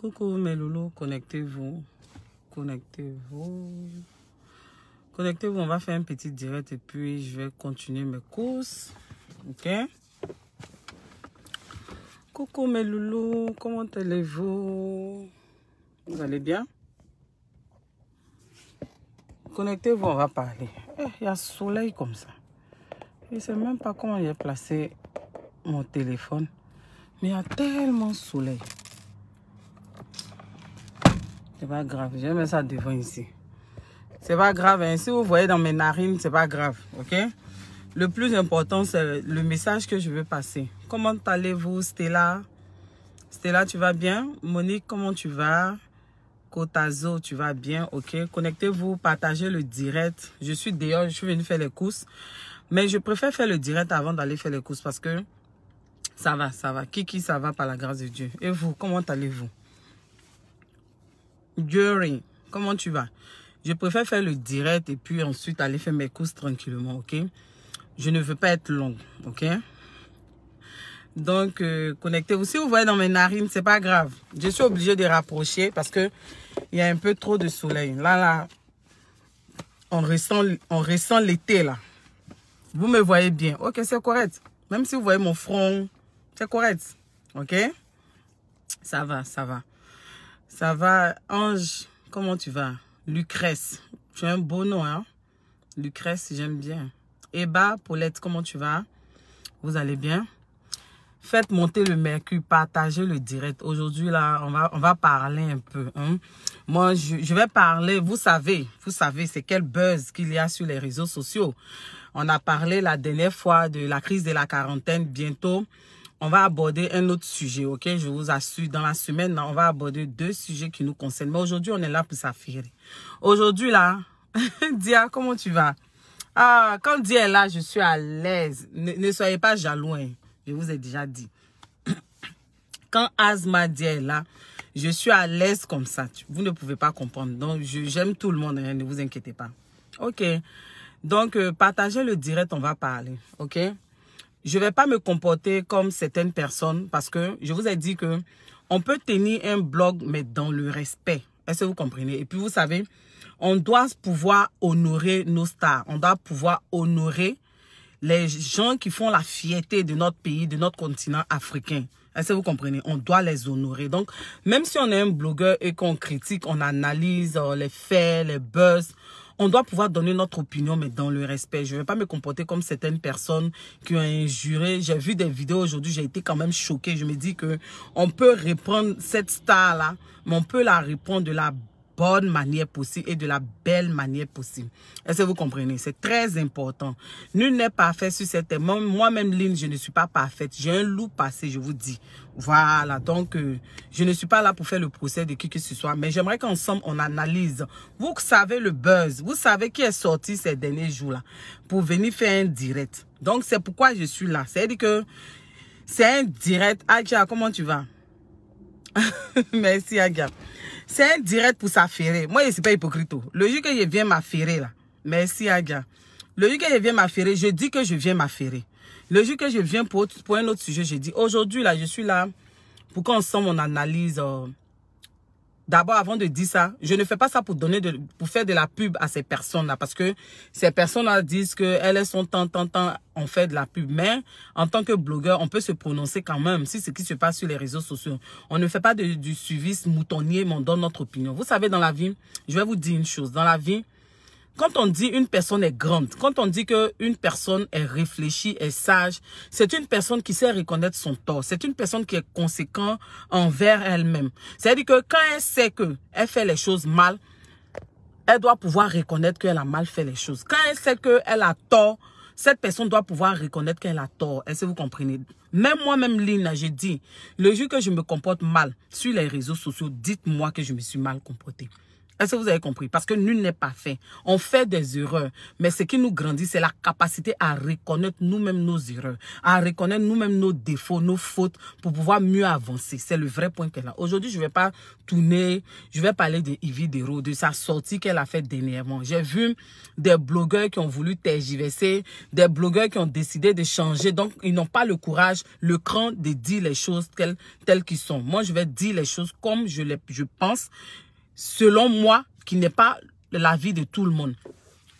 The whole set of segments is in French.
Coucou mes loulous, connectez-vous. Connectez-vous. Connectez-vous, on va faire un petit direct et puis je vais continuer mes courses. Ok Coucou mes loulous, comment allez-vous Vous allez bien Connectez-vous, on va parler. Eh, il y a soleil comme ça. Je ne sais même pas comment j'ai placé mon téléphone. Mais il y a tellement de soleil. C'est pas grave. Je vais mettre ça devant ici. C'est pas grave. Hein. Si vous voyez dans mes narines, c'est pas grave. OK? Le plus important, c'est le message que je veux passer. Comment allez-vous, Stella? Stella, tu vas bien? Monique, comment tu vas? Kotazo, tu vas bien? OK? Connectez-vous, partagez le direct. Je suis d'ailleurs, je suis venue faire les courses. Mais je préfère faire le direct avant d'aller faire les courses parce que ça va, ça va. Kiki, ça va par la grâce de Dieu. Et vous, comment allez-vous? Comment tu vas? Je préfère faire le direct et puis ensuite aller faire mes courses tranquillement, ok? Je ne veux pas être long, ok? Donc, euh, connectez-vous. Si vous voyez dans mes narines, c'est pas grave. Je suis obligée de rapprocher parce que il y a un peu trop de soleil. Là, là, on ressent, on ressent l'été, là. Vous me voyez bien. Ok, c'est correct. Même si vous voyez mon front, c'est correct. Ok? Ça va, ça va. Ça va, Ange, comment tu vas Lucrèce, tu as un beau nom, hein Lucrèce, j'aime bien. Eba, Paulette, comment tu vas Vous allez bien Faites monter le mercure, partagez le direct. Aujourd'hui, là, on va, on va parler un peu. Hein? Moi, je, je vais parler, vous savez, vous savez, c'est quel buzz qu'il y a sur les réseaux sociaux. On a parlé la dernière fois de la crise de la quarantaine bientôt on va aborder un autre sujet, ok? Je vous assure, dans la semaine, on va aborder deux sujets qui nous concernent. Mais aujourd'hui, on est là pour s'affirmer. Aujourd'hui, là, Dia, comment tu vas? Ah, quand Dia est là, je suis à l'aise. Ne, soyez pas jaloux, hein. Je vous ai déjà dit. Quand Asma Dia est là, je suis à l'aise comme ça. Vous ne pouvez pas comprendre. Donc, j'aime tout le monde, hein, ne vous inquiétez pas. Ok. Donc, euh, partagez le direct, on va parler, ok? je ne vais pas me comporter comme certaines personnes parce que je vous ai dit que on peut tenir un blog, mais dans le respect. Est-ce que vous comprenez? Et puis, vous savez, on doit pouvoir honorer nos stars. On doit pouvoir honorer les gens qui font la fierté de notre pays, de notre continent africain. Est-ce que vous comprenez On doit les honorer. Donc, même si on est un blogueur et qu'on critique, on analyse euh, les faits, les buzz, on doit pouvoir donner notre opinion, mais dans le respect. Je ne vais pas me comporter comme certaines personnes qui ont injuré. J'ai vu des vidéos aujourd'hui, j'ai été quand même choqué. Je me dis que on peut reprendre cette star-là, mais on peut la reprendre de la bonne manière possible et de la belle manière possible. Est-ce que vous comprenez? C'est très important. Nul n'est parfait sur cette terre. Moi-même, Lynn, je ne suis pas parfaite. J'ai un loup passé, je vous dis. Voilà, donc euh, je ne suis pas là pour faire le procès de qui que ce soit, mais j'aimerais qu'ensemble, on analyse. Vous savez le buzz, vous savez qui est sorti ces derniers jours-là pour venir faire un direct. Donc, c'est pourquoi je suis là. C'est-à-dire que c'est un direct. Adja, comment tu vas? Merci, Agathe. C'est un direct pour s'affairer. Moi, je ne suis pas hypocrite. Oh. Le jour que je viens m'affairer, là, merci Aga. Le jour que je viens m'affairer, je dis que je viens m'affairer. Le jour que je viens pour, pour un autre sujet, je dis, aujourd'hui, là, je suis là pour qu'on sente mon analyse oh. D'abord, avant de dire ça, je ne fais pas ça pour donner de, pour faire de la pub à ces personnes-là, parce que ces personnes-là disent que elles sont tant, tant, tant, on fait de la pub. Mais en tant que blogueur, on peut se prononcer quand même si ce qui se passe sur les réseaux sociaux. On ne fait pas de, du suivi moutonnier, mais on donne notre opinion. Vous savez, dans la vie, je vais vous dire une chose. Dans la vie, quand on dit une personne est grande, quand on dit qu'une personne est réfléchie, est sage, c'est une personne qui sait reconnaître son tort. C'est une personne qui est conséquente envers elle-même. C'est-à-dire que quand elle sait qu'elle fait les choses mal, elle doit pouvoir reconnaître qu'elle a mal fait les choses. Quand elle sait qu'elle a tort, cette personne doit pouvoir reconnaître qu'elle a tort. Est-ce que vous comprenez Même moi-même, Lina, j'ai dit, le jour que je me comporte mal sur les réseaux sociaux, dites-moi que je me suis mal comportée. Est-ce que vous avez compris? Parce que nul n'est pas fait. On fait des erreurs. Mais ce qui nous grandit, c'est la capacité à reconnaître nous-mêmes nos erreurs, à reconnaître nous-mêmes nos défauts, nos fautes, pour pouvoir mieux avancer. C'est le vrai point qu'elle a. Aujourd'hui, je ne vais pas tourner, je vais parler de Ivy de sa sortie qu'elle a faite dernièrement. J'ai vu des blogueurs qui ont voulu tergiverser, des blogueurs qui ont décidé de changer. Donc, ils n'ont pas le courage, le cran de dire les choses telles, telles qu'ils sont. Moi, je vais dire les choses comme je, les, je pense selon moi, qui n'est pas l'avis de tout le monde.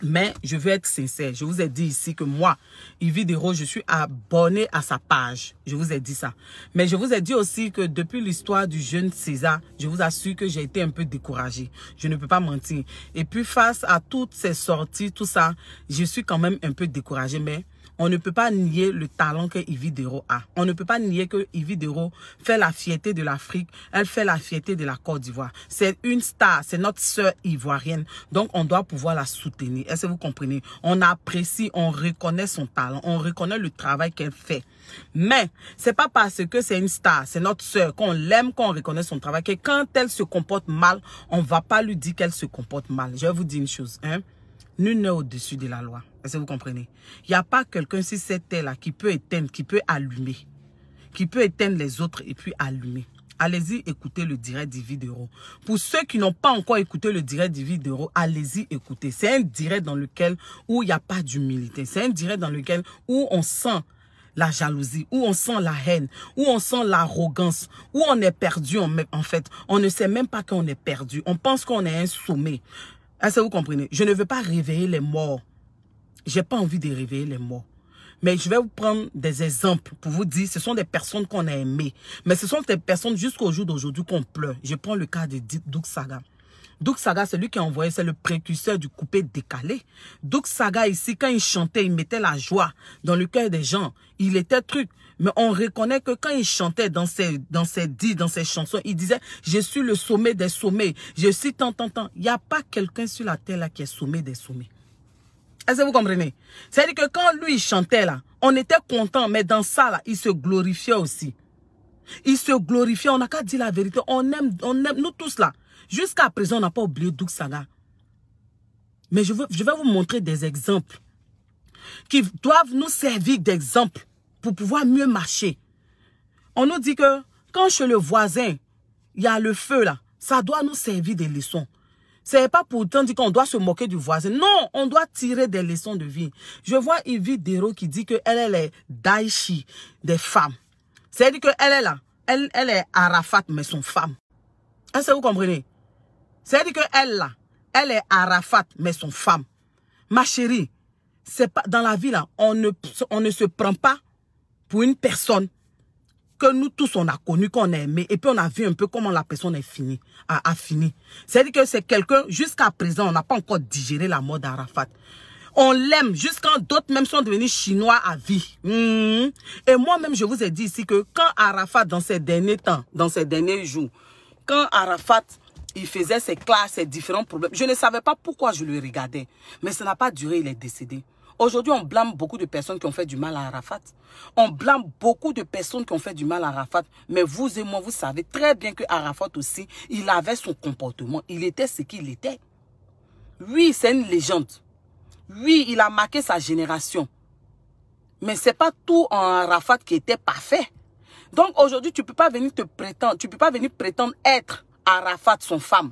Mais je veux être sincère. Je vous ai dit ici que moi, Yves Dero, je suis abonné à sa page. Je vous ai dit ça. Mais je vous ai dit aussi que depuis l'histoire du jeune César, je vous assure que j'ai été un peu découragé Je ne peux pas mentir. Et puis face à toutes ces sorties, tout ça, je suis quand même un peu découragé Mais on ne peut pas nier le talent que Dero a. On ne peut pas nier que Dero fait la fierté de l'Afrique. Elle fait la fierté de la Côte d'Ivoire. C'est une star. C'est notre sœur ivoirienne. Donc, on doit pouvoir la soutenir. Est-ce que vous comprenez? On apprécie, on reconnaît son talent. On reconnaît le travail qu'elle fait. Mais, c'est pas parce que c'est une star, c'est notre sœur, qu'on l'aime, qu'on reconnaît son travail, que quand elle se comporte mal, on va pas lui dire qu'elle se comporte mal. Je vais vous dire une chose, hein. Nul n'est au-dessus de la loi. Est-ce que vous comprenez Il n'y a pas quelqu'un si c'était là qui peut éteindre, qui peut allumer, qui peut éteindre les autres et puis allumer. Allez-y, écoutez le direct d'Ivy Pour ceux qui n'ont pas encore écouté le direct d'Ivy allez-y, écoutez. C'est un direct dans lequel où il n'y a pas d'humilité. C'est un direct dans lequel où on sent la jalousie, où on sent la haine, où on sent l'arrogance, où on est perdu en, en fait. On ne sait même pas qu'on est perdu. On pense qu'on est un sommet. Est-ce que vous comprenez Je ne veux pas réveiller les morts. J'ai pas envie de réveiller les mots, Mais je vais vous prendre des exemples pour vous dire, ce sont des personnes qu'on a aimées. Mais ce sont des personnes jusqu'au jour d'aujourd'hui qu'on pleure. Je prends le cas de Doug Saga. Doug Saga, lui qui a envoyé, c'est le précurseur du coupé décalé. Doug Saga, ici, quand il chantait, il mettait la joie dans le cœur des gens. Il était truc. Mais on reconnaît que quand il chantait dans ses, dans ses dits, dans ses chansons, il disait, je suis le sommet des sommets. Je suis tant, tant, tant. Il n'y a pas quelqu'un sur la terre là qui est sommet des sommets vous comprenez C'est-à-dire que quand lui chantait là, on était content, mais dans ça là, il se glorifiait aussi. Il se glorifiait, on n'a qu'à dire la vérité. On aime, on nous tous là. Jusqu'à présent, on n'a pas oublié Doug Saga. Mais je, je vais vous montrer des exemples qui doivent nous servir d'exemple pour pouvoir mieux marcher. On nous dit que quand chez le voisin, il y a le feu là, ça doit nous servir de leçons. Ce n'est pas pourtant dit qu'on doit se moquer du voisin. Non, on doit tirer des leçons de vie. Je vois Yvi Dero qui dit qu'elle elle est Daichi des femmes. C'est-à-dire qu'elle est là. Elle, est Arafat, mais son femme. Est-ce que vous comprenez? C'est-à-dire qu'elle là, elle est Arafat, mais son femme. Ma chérie, c'est pas dans la vie là, on ne, on ne se prend pas pour une personne que nous tous, on a connu, qu'on a aimé, et puis on a vu un peu comment la personne est finie, a, a fini. C'est-à-dire que c'est quelqu'un, jusqu'à présent, on n'a pas encore digéré la mort d'Arafat. On l'aime jusqu'à d'autres même sont devenus chinois à vie. Hmm. Et moi-même, je vous ai dit ici que quand Arafat, dans ces derniers temps, dans ces derniers jours, quand Arafat, il faisait ses classes, ses différents problèmes, je ne savais pas pourquoi je le regardais. Mais ça n'a pas duré, il est décédé. Aujourd'hui, on blâme beaucoup de personnes qui ont fait du mal à Arafat. On blâme beaucoup de personnes qui ont fait du mal à Arafat. Mais vous et moi, vous savez très bien que Arafat aussi, il avait son comportement. Il était ce qu'il était. Oui, c'est une légende. Oui, il a marqué sa génération. Mais ce n'est pas tout en Arafat qui était parfait. Donc aujourd'hui, tu peux pas venir te prétendre, tu peux pas venir prétendre être Arafat, son femme.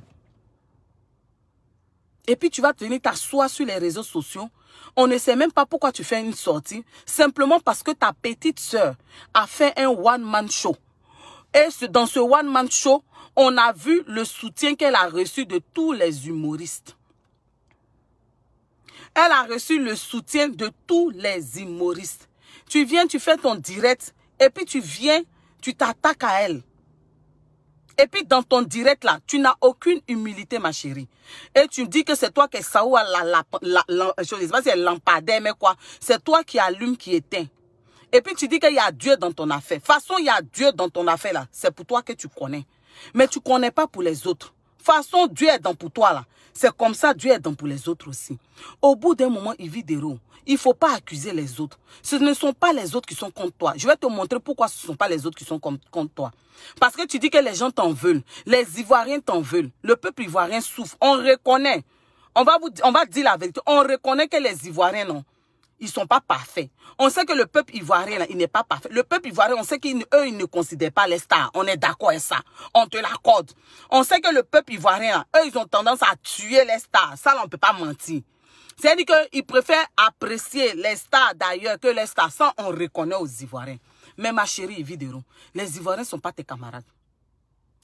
Et puis tu vas tenir t'asseoir sur les réseaux sociaux on ne sait même pas pourquoi tu fais une sortie, simplement parce que ta petite sœur a fait un one-man show. Et dans ce one-man show, on a vu le soutien qu'elle a reçu de tous les humoristes. Elle a reçu le soutien de tous les humoristes. Tu viens, tu fais ton direct, et puis tu viens, tu t'attaques à elle. Et puis dans ton direct là, tu n'as aucune humilité, ma chérie. Et tu dis que c'est toi qui es la, mais quoi. C'est toi qui allume, qui éteint. Et puis tu dis qu'il y a Dieu dans ton affaire. De toute façon, il y a Dieu dans ton affaire là. C'est pour toi que tu connais. Mais tu connais pas pour les autres. De toute façon, Dieu est dans pour toi là. C'est comme ça Dieu est dans pour les autres aussi. Au bout d'un moment, il vit des roues. Il ne faut pas accuser les autres. Ce ne sont pas les autres qui sont contre toi. Je vais te montrer pourquoi ce ne sont pas les autres qui sont contre toi. Parce que tu dis que les gens t'en veulent. Les Ivoiriens t'en veulent. Le peuple ivoirien souffre. On reconnaît. On va, vous, on va dire la vérité. On reconnaît que les Ivoiriens, non ils ne sont pas parfaits. On sait que le peuple ivoirien, il n'est pas parfait. Le peuple ivoirien, on sait qu'eux, ils ne considèrent pas les stars. On est d'accord avec ça. On te l'accorde. On sait que le peuple ivoirien, eux, ils ont tendance à tuer les stars. Ça, on ne peut pas mentir. C'est-à-dire qu'ils préfèrent apprécier les stars d'ailleurs que les stars. Ça, on reconnaît aux Ivoiriens. Mais ma chérie Ividero, les Ivoiriens ne sont pas tes camarades.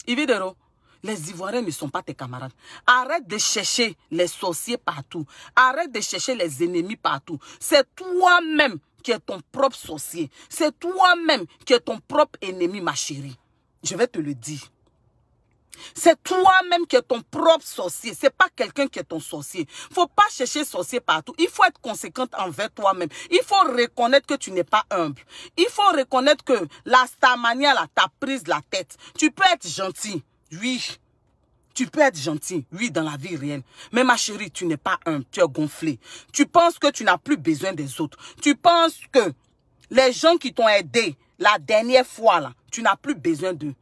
Ividero, les Ivoiriens ne sont pas tes camarades. Arrête de chercher les sorciers partout. Arrête de chercher les ennemis partout. C'est toi-même qui es ton propre sorcier. C'est toi-même qui es ton propre ennemi, ma chérie. Je vais te le dire. C'est toi-même qui es ton propre sorcier. C'est pas quelqu'un qui est ton sorcier. Faut pas chercher sorcier partout. Il faut être conséquent envers toi-même. Il faut reconnaître que tu n'es pas humble. Il faut reconnaître que la stamania, t'a prise la tête. Tu peux être gentil. Oui, tu peux être gentil, oui, dans la vie réelle. Mais ma chérie, tu n'es pas un, tu es gonflé. Tu penses que tu n'as plus besoin des autres. Tu penses que les gens qui t'ont aidé la dernière fois, là, tu n'as plus besoin d'eux.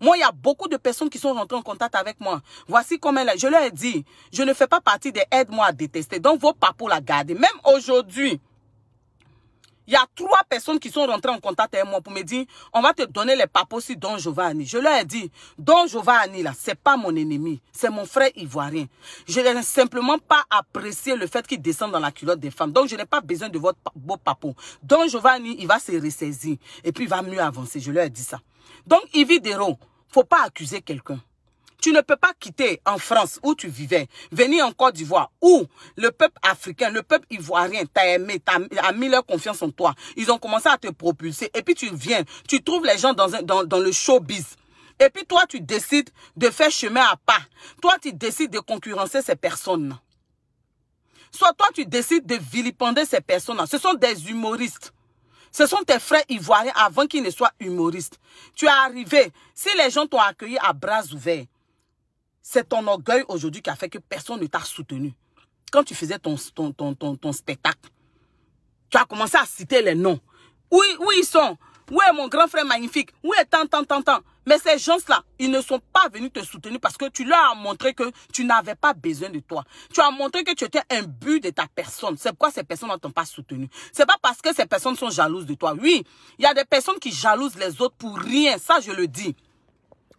Moi, il y a beaucoup de personnes qui sont rentrées en contact avec moi. Voici comment elle Je leur ai dit, je ne fais pas partie des aides-moi à détester. Donc, vos papos la gardent. Même aujourd'hui, il y a trois personnes qui sont rentrées en contact avec moi pour me dire, on va te donner les papos sur Don Giovanni. Je leur ai dit, Don Giovanni, là, c'est pas mon ennemi, c'est mon frère ivoirien. Je n'ai simplement pas apprécié le fait qu'il descende dans la culotte des femmes. Donc, je n'ai pas besoin de votre beau papo. Don Giovanni, il va se ressaisir et puis il va mieux avancer. Je leur ai dit ça. Donc, Il Dero, faut pas accuser quelqu'un. Tu ne peux pas quitter en France où tu vivais, venir en Côte d'Ivoire où le peuple africain, le peuple ivoirien t'a aimé, t'a mis leur confiance en toi. Ils ont commencé à te propulser et puis tu viens, tu trouves les gens dans, le showbiz. Et puis toi, tu décides de faire chemin à pas. Toi, tu décides de concurrencer ces personnes. Soit toi, tu décides de vilipender ces personnes. Ce sont des humoristes. Ce sont tes frères ivoiriens avant qu'ils ne soient humoristes. Tu es arrivé. Si les gens t'ont accueilli à bras ouverts, c'est ton orgueil aujourd'hui qui a fait que personne ne t'a soutenu. Quand tu faisais ton, ton, ton, ton, spectacle, tu as commencé à citer les noms. Oui, oui, ils sont Où est mon grand frère magnifique Où est tant, tant, tant, tant Mais ces gens-là, ils ne sont pas venus te soutenir parce que tu leur as montré que tu n'avais pas besoin de toi. Tu as montré que tu étais un but de ta personne. C'est pourquoi ces personnes ne t'ont pas soutenu. C'est pas parce que ces personnes sont jalouses de toi. Oui, il y a des personnes qui jalousent les autres pour rien. Ça, je le dis.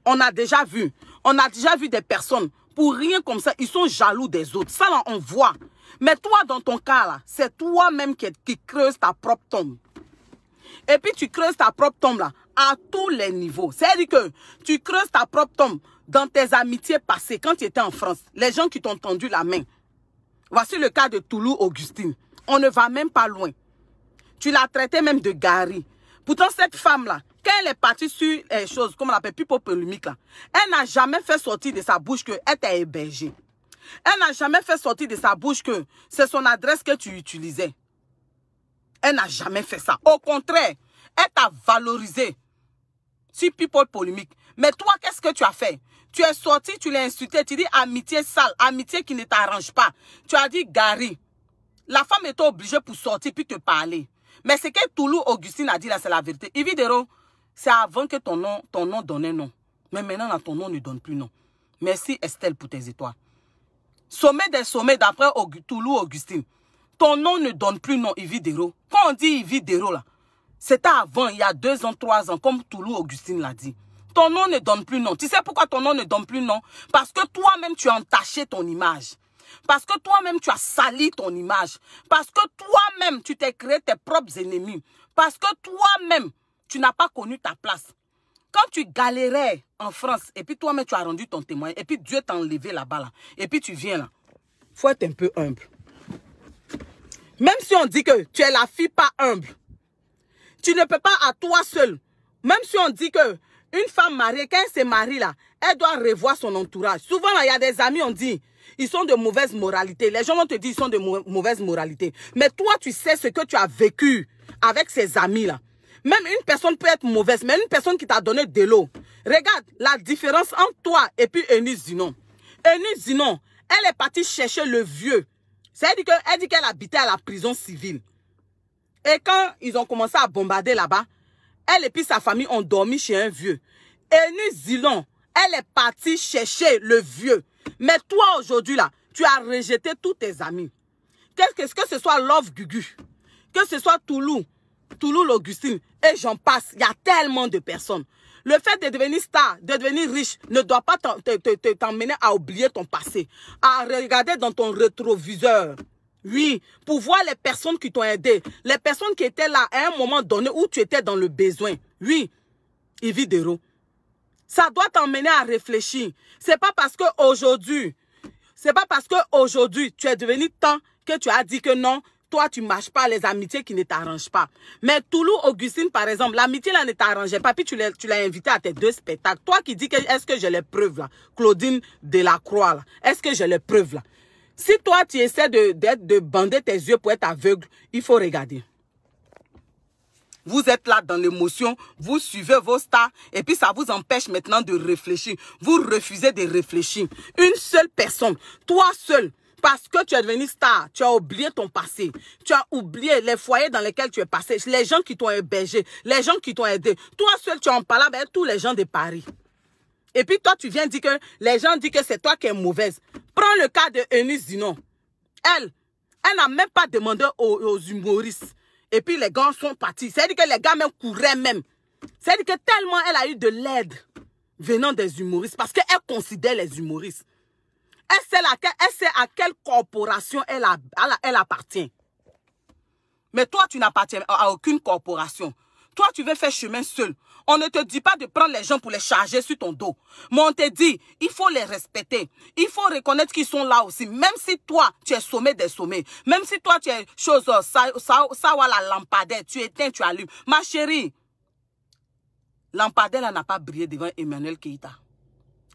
On a déjà vu. On a déjà vu des personnes, pour rien comme ça, ils sont jaloux des autres. Ça, on voit. Mais toi, dans ton cas, là, c'est toi-même qui, creuses ta propre tombe. Et puis, tu creuses ta propre tombe, là, à tous les niveaux. C'est-à-dire que tu creuses ta propre tombe dans tes amitiés passées, quand tu étais en France. Les gens qui t'ont tendu la main. Voici le cas de Toulouse-Augustine. On ne va même pas loin. Tu l'as traité même de Gary. Pourtant, cette femme-là, quand elle est partie sur les eh, choses, comme on appelle, polémique Polémique, elle n'a jamais fait sortir de sa bouche qu'elle était hébergée. Elle n'a jamais fait sortir de sa bouche que c'est son adresse que tu utilisais. Elle n'a jamais fait ça. Au contraire, elle t'a valorisé sur People Polémique. Mais toi, qu'est-ce que tu as fait Tu es sorti, tu l'as insulté, tu dis amitié sale, amitié qui ne t'arrange pas. Tu as dit Gary. La femme était obligée pour sortir puis te parler. Mais ce que Toulou Augustine a dit là, c'est la vérité. Ividero, c'est avant que ton nom, ton nom Mais maintenant, ton nom ne donne plus nom. Merci Estelle pour tes étoiles. Sommet des sommets d'après Toulou Augustine. Ton nom ne donne plus nom, Yviderot. Quand on dit Yviderot, là, c'était avant, il y a deux ans, trois ans, comme Toulou Augustine l'a dit. Ton nom ne donne plus nom. Tu sais pourquoi ton nom ne donne plus nom Parce que toi-même, tu as entaché ton image. Parce que toi-même, tu as sali ton image. Parce que toi-même, tu t'es créé tes propres ennemis. Parce que toi-même, tu n'as pas connu ta place. Quand tu galérais en France, et puis toi-même, tu as rendu ton témoignage et puis Dieu t'a enlevé là-bas, et puis tu viens là. Il faut être un peu humble. Même si on dit que tu es la fille pas humble, tu ne peux pas à toi seul. Même si on dit que une femme mariée, quand elle se marie là, elle doit revoir son entourage. Souvent, il y a des amis, on dit, ils sont de mauvaise moralité. Les gens vont te dire, ils sont de mauvaise moralité. Mais toi, tu sais ce que tu as vécu avec ces amis là. Même une personne peut être mauvaise, mais une personne qui t'a donné de l'eau. Regarde la différence entre toi et puis Eunice Zinon. Eunice Zinon, elle est partie chercher le vieux. cest à qu'elle dit qu'elle habitait à la prison civile. Et quand ils ont commencé à bombarder là-bas, elle et puis sa famille ont dormi chez un vieux. Eunice Zinon, elle est partie chercher le vieux. Mais toi, aujourd'hui, là, tu as rejeté tous tes amis. Qu'est-ce que, que ce soit Love Gugu, que ce soit Toulou, Toulouse, Augustine, et j'en passe. Il y a tellement de personnes. Le fait de devenir star, de devenir riche, ne doit pas t'emmener à oublier ton passé, à regarder dans ton rétroviseur. Oui, pour voir les personnes qui t'ont aidé, les personnes qui étaient là à un moment donné où tu étais dans le besoin. Oui, Ividero. Ça doit t'emmener à réfléchir. C'est pas parce que aujourd'hui, c'est pas parce que aujourd'hui tu es devenu tant que tu as dit que non, toi, tu marches pas les amitiés qui ne t'arrangent pas. Mais Toulou, Augustine, par exemple, l'amitié là ne t'arrangeait pas. Puis tu l'as invité à tes deux spectacles. Toi qui dis que est-ce que j'ai les preuves là Claudine Delacroix là. Est-ce que j'ai les preuves là Si toi tu essaies de, de bander tes yeux pour être aveugle, il faut regarder. Vous êtes là dans l'émotion, vous suivez vos stars et puis ça vous empêche maintenant de réfléchir. Vous refusez de réfléchir. Une seule personne, toi seul, parce que tu es devenu star, tu as oublié ton passé. Tu as oublié les foyers dans lesquels tu es passé, les gens qui t'ont hébergé, les gens qui t'ont aidé. Toi seul, tu en parles avec tous les gens de Paris. Et puis toi, tu viens dire que les gens disent que c'est toi qui es mauvaise. Prends le cas de Eunice Dinon. Elle, elle n'a même pas demandé aux, humoristes. Et puis les gars sont partis. C'est-à-dire que les gars même couraient même. C'est-à-dire que tellement elle a eu de l'aide venant des humoristes parce qu'elle considère les humoristes. Elle sait, laquelle, à quelle corporation elle, appartient. Mais toi, tu n'appartiens à aucune corporation. Toi, tu veux faire chemin seul. On ne te dit pas de prendre les gens pour les charger sur ton dos. Mais on te dit, il faut les respecter. Il faut reconnaître qu'ils sont là aussi. Même si toi, tu es sommet des sommets. Même si toi, tu es chose, ça, euh, ça, la lampadaire. Tu éteins, tu allumes. Ma chérie, lampadaire, n'a pas brillé devant Emmanuel Keïta.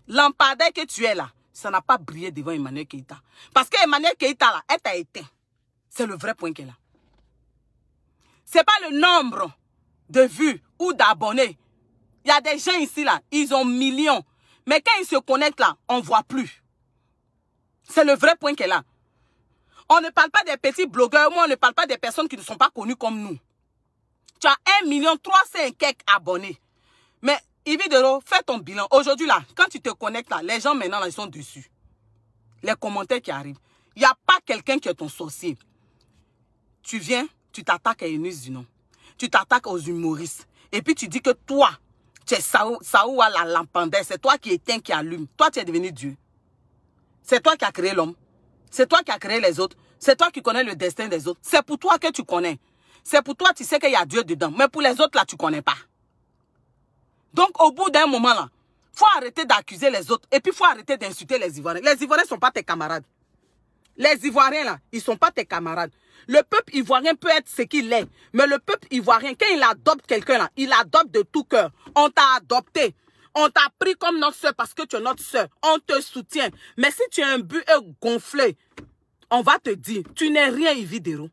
Lampadaire que tu es là ça n'a pas brillé devant Emmanuel Keïta. Parce que Keïta, là, elle t'a éteint. C'est le vrai point qu'elle a. Ce n'est pas le nombre de vues ou d'abonnés. Il y a des gens ici, là, ils ont millions. Mais quand ils se connectent, là, on ne voit plus. C'est le vrai point qu'elle a. On ne parle pas des petits blogueurs, moi, on ne parle pas des personnes qui ne sont pas connues comme nous. Tu as 1 million 300 quelques abonnés. Mais Dero, fais ton bilan. Aujourd'hui, là, quand tu te connectes, là, les gens, maintenant, là, ils sont dessus. Les commentaires qui arrivent. Il n'y a pas quelqu'un qui est ton sorcier. Tu viens, tu t'attaques à Yunus du nom. Tu t'attaques aux humoristes. Et puis, tu dis que toi, tu es Saou, à la lampandère. C'est toi qui éteins, qui allume. Toi, tu es devenu Dieu. C'est toi qui as créé l'homme. C'est toi qui as créé les autres. C'est toi qui connais le destin des autres. C'est pour toi que tu connais. C'est pour toi, tu sais qu'il y a Dieu dedans. Mais pour les autres, là, tu ne connais pas. Donc, au bout d'un moment, là, faut arrêter d'accuser les autres. Et puis, faut arrêter d'insulter les Ivoiriens. Les Ivoiriens ne sont pas tes camarades. Les Ivoiriens, là, ils ne sont pas tes camarades. Le peuple ivoirien peut être ce qu'il est. Mais le peuple ivoirien, quand il adopte quelqu'un, là, il adopte de tout cœur. On t'a adopté. On t'a pris comme notre soeur parce que tu es notre soeur. On te soutient. Mais si tu as un but gonflé, on va te dire, tu n'es rien, Ividero.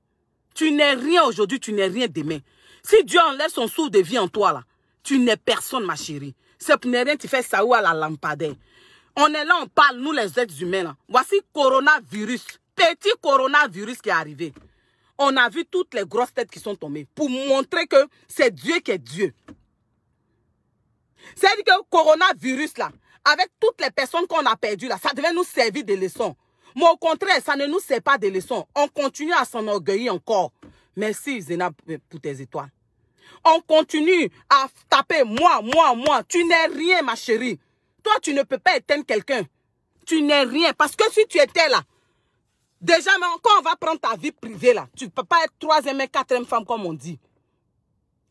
Tu n'es rien aujourd'hui, tu n'es rien demain. Si Dieu enlève son souffle de vie en toi, là, tu n'es personne, ma chérie. Ce n'est rien, tu fais ça ou à la lampadaire. On est là, on parle, nous les êtres humains. Voici Voici coronavirus. Petit coronavirus qui est arrivé. On a vu toutes les grosses têtes qui sont tombées pour montrer que c'est Dieu qui est Dieu. C'est-à-dire que le coronavirus, là, avec toutes les personnes qu'on a perdues, là, ça devait nous servir de leçon. Mais au contraire, ça ne nous sert pas de leçon. On continue à s'enorgueillir encore. Merci, Zéna, pour tes étoiles on continue à taper moi, moi, moi. Tu n'es rien, ma chérie. Toi, tu ne peux pas éteindre quelqu'un. Tu n'es rien. Parce que si tu étais là, déjà, encore, on va prendre ta vie privée là, tu ne peux pas être troisième et quatrième femme, comme on dit.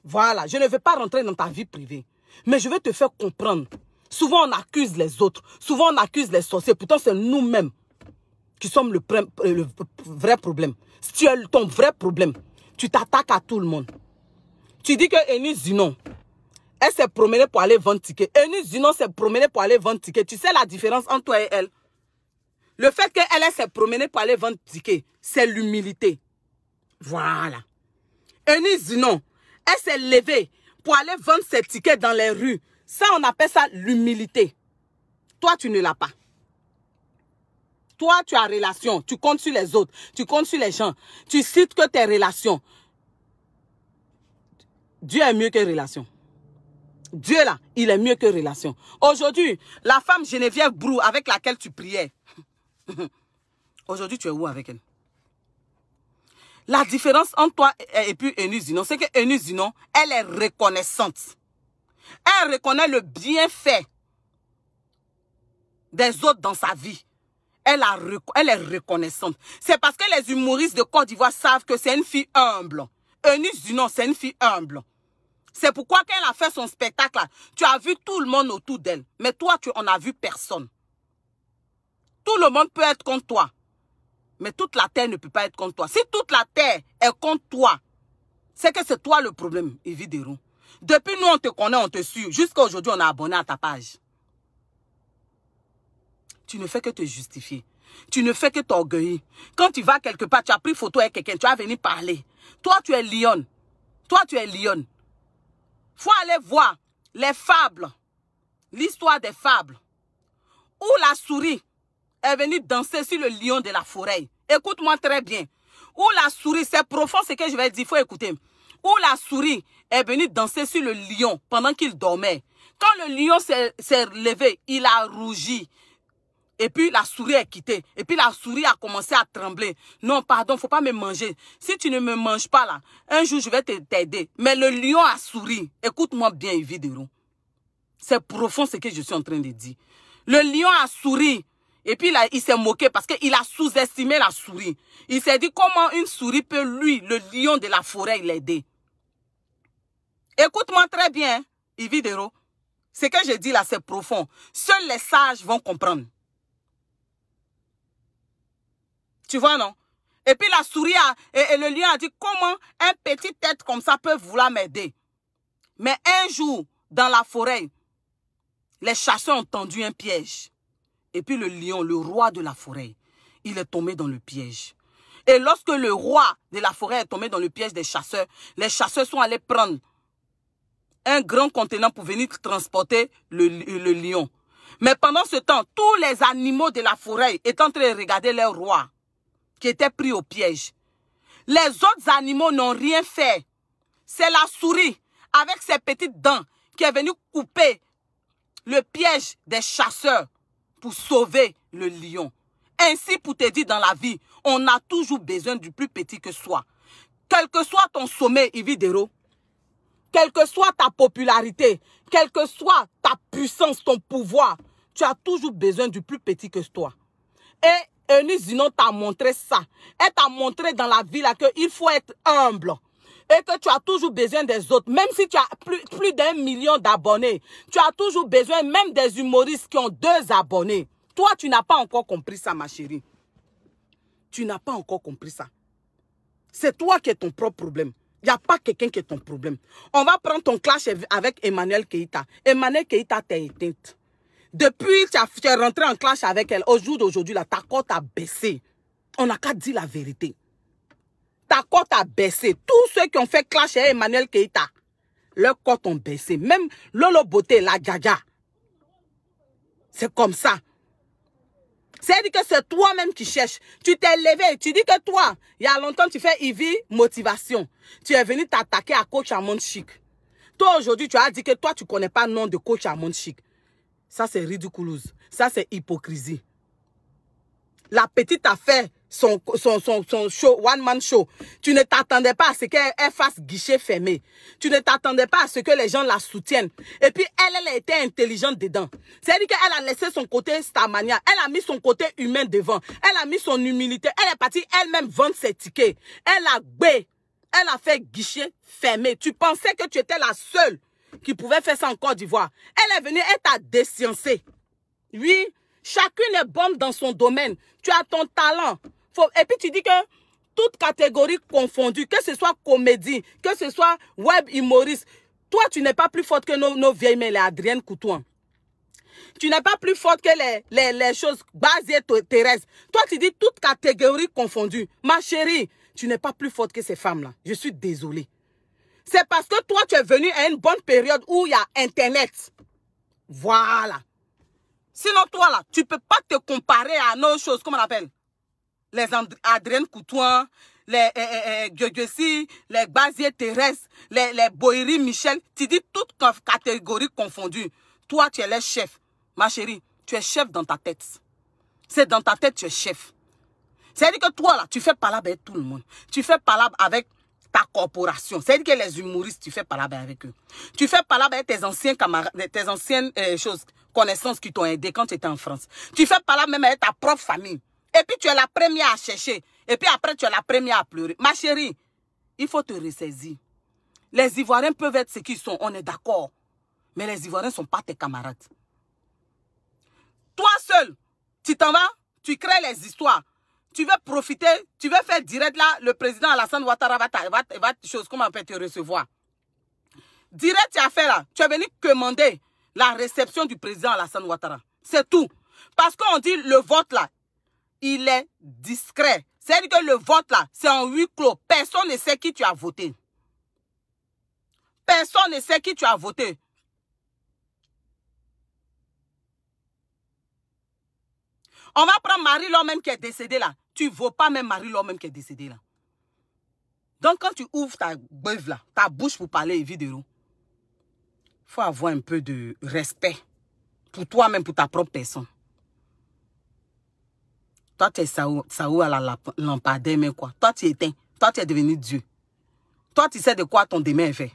Voilà, je ne veux pas rentrer dans ta vie privée. Mais je veux te faire comprendre. Souvent, on accuse les autres. Souvent, on accuse les sorciers. Pourtant, c'est nous-mêmes qui sommes le, euh, le, vrai problème. Si tu es ton vrai problème, tu t'attaques à tout le monde. Tu dis que Eunice Zinon, elle s'est promenée pour aller vendre ticket. Eni Zinon s'est promenée pour aller vendre ticket. Tu sais la différence entre toi et elle Le fait qu'elle s'est promenée pour aller vendre ticket, c'est l'humilité. Voilà. Eni Zinon, elle s'est levée pour aller vendre ses tickets dans les rues. Ça, on appelle ça l'humilité. Toi, tu ne l'as pas. Toi, tu as relation. Tu comptes sur les autres. Tu comptes sur les gens. Tu cites que tes relations. Dieu est mieux que relation. Dieu là, il est mieux que relation. Aujourd'hui, la femme Geneviève Brou avec laquelle tu priais, aujourd'hui tu es où avec elle La différence entre toi et, puis c'est que Eunice elle est reconnaissante. Elle reconnaît le bienfait des autres dans sa vie. Elle, a, elle est reconnaissante. C'est parce que les humoristes de Côte d'Ivoire savent que c'est une fille humble. Eunice Dinon, c'est une fille humble. C'est pourquoi quand elle a fait son spectacle, tu as vu tout le monde autour d'elle. Mais toi, tu en as vu personne. Tout le monde peut être contre toi. Mais toute la terre ne peut pas être contre toi. Si toute la terre est contre toi, c'est que c'est toi le problème, évidemment. Depuis nous, on te connaît, on te suit. Jusqu'à aujourd'hui, on a abonné à ta page. Tu ne fais que te justifier. Tu ne fais que t'orgueiller. Quand tu vas quelque part, tu as pris photo avec quelqu'un, tu as venu parler. Toi, tu es lionne. Toi, tu es lionne faut aller voir les fables, l'histoire des fables, où la souris est venue danser sur le lion de la forêt. Écoute-moi très bien. Où la souris, c'est profond ce que je vais dire, il faut écouter. Où la souris est venue danser sur le lion pendant qu'il dormait. Quand le lion s'est levé, il a rougi. Et puis la souris est quittée. Et puis la souris a commencé à trembler. Non, pardon, faut pas me manger. Si tu ne me manges pas là, un jour je vais t'aider. Mais le lion a souri. Écoute-moi bien, Evidero. C'est profond ce que je suis en train de dire. Le lion a souri. Et puis là, il s'est moqué parce qu'il a sous-estimé la souris. Il s'est dit comment une souris peut, lui, le lion de la forêt, l'aider. Écoute-moi très bien, Ividero. Ce que je dis là, c'est profond. Seuls les sages vont comprendre. Tu vois, non Et puis la souris et, le lion a dit, comment un petit tête comme ça peut vouloir m'aider Mais un jour, dans la forêt, les chasseurs ont tendu un piège. Et puis le lion, le roi de la forêt, il est tombé dans le piège. Et lorsque le roi de la forêt est tombé dans le piège des chasseurs, les chasseurs sont allés prendre un grand contenant pour venir transporter le, le lion. Mais pendant ce temps, tous les animaux de la forêt étaient en train de regarder leur roi qui était pris au piège. Les autres animaux n'ont rien fait. C'est la souris avec ses petites dents qui est venue couper le piège des chasseurs pour sauver le lion. Ainsi, pour te dire dans la vie, on a toujours besoin du plus petit que soi. Quel que soit ton sommet, Ividero, quelle que soit ta popularité, quelle que soit ta puissance, ton pouvoir, tu as toujours besoin du plus petit que toi. Et t'a montré ça. Elle t'a montré dans la vie là qu'il faut être humble et que tu as toujours besoin des autres, même si tu as plus, d'un million d'abonnés, tu as toujours besoin même des humoristes qui ont deux abonnés. Toi, tu n'as pas encore compris ça, ma chérie. Tu n'as pas encore compris ça. C'est toi qui es ton propre problème. Il n'y a pas quelqu'un qui est ton problème. On va prendre ton clash avec Emmanuel Keïta. Emmanuel Keïta, t'es éteinte. Depuis que tu es rentré en clash avec elle, au jour d'aujourd'hui, ta cote a baissé. On n'a qu'à dire la vérité. Ta cote a baissé. Tous ceux qui ont fait clash avec Emmanuel Keïta, leurs cotes ont baissé. Même Lolo Beauté, la gaga. C'est comme ça. C'est-à-dire que c'est toi-même qui cherches. Tu t'es levé, tu dis que toi, il y a longtemps, tu fais Ivy Motivation. Tu es venu t'attaquer à Coach Amon Chic. Toi, aujourd'hui, tu as dit que toi, tu connais pas le nom de Coach Amon Chic. Ça, c'est ridiculeux. Ça, c'est hypocrisie. La petite a fait son, son, show, one-man show. Tu ne t'attendais pas à ce qu'elle fasse guichet fermé. Tu ne t'attendais pas à ce que les gens la soutiennent. Et puis, elle, elle a été intelligente dedans. C'est-à-dire qu'elle a laissé son côté stamania. Elle a mis son côté humain devant. Elle a mis son humilité. Elle est partie elle-même vendre ses tickets. Elle a Elle a fait guichet fermé. Tu pensais que tu étais la seule qui pouvait faire ça en Côte d'Ivoire. Elle est venue, elle t'a sciences Oui, chacune est bonne dans son domaine. Tu as ton talent. Et puis tu dis que toute catégorie confondue, que ce soit comédie, que ce soit web humoriste, toi, tu n'es pas plus forte que nos, vieilles mais les Adrienne Coutouin. Tu n'es pas plus forte que les, les, les choses basées Thérèse. Toi, tu dis toute catégorie confondue. Ma chérie, tu n'es pas plus forte que ces femmes-là. Je suis désolée. C'est parce que toi, tu es venu à une bonne période où il y a Internet. Voilà. Sinon, toi, là, tu ne peux pas te comparer à nos choses, comment on appelle Les Adrien Coutouin, les eh, eh, eh, eh les Bazier Thérèse, les, les Michel. Tu dis toutes catégories confondues. Toi, tu es le chef. Ma chérie, tu es chef dans ta tête. C'est dans ta tête, tu es chef. C'est-à-dire que toi, là, tu fais palabre avec tout le monde. Tu fais palabre avec ta corporation. C'est-à-dire que les humoristes, tu fais pas là-bas avec eux. Tu fais là avec tes anciens camarades, tes anciennes euh, choses, connaissances qui t'ont aidé quand tu étais en France. Tu fais pas là même avec ta propre famille. Et puis tu es la première à chercher. Et puis après, tu es la première à pleurer. Ma chérie, il faut te ressaisir. Les Ivoiriens peuvent être ce qu'ils sont, on est d'accord. Mais les Ivoiriens ne sont pas tes camarades. Toi seul, tu t'en vas, tu crées les histoires tu veux profiter, tu veux faire direct là, le président Alassane Ouattara va, va, chose, comment te recevoir. Direct, tu as fait là, tu es venu commander la réception du président Alassane Ouattara. C'est tout. Parce qu'on dit le vote là, il est discret. C'est-à-dire que le vote là, c'est en huis clos. Personne ne sait qui tu as voté. Personne ne sait qui tu as voté. On va prendre Marie, l'homme même qui est décédé là. Tu ne vaux pas même Marie l'homme même qui est décédé là. Donc quand tu ouvres ta bouche là, ta bouche pour parler l'eau. il faut avoir un peu de respect pour toi-même, pour ta propre personne. Toi, tu es Saou, à la lampadaire, mais quoi. Toi, tu es éteint. Toi, tu es devenu Dieu. Toi, tu sais de quoi ton demain est fait.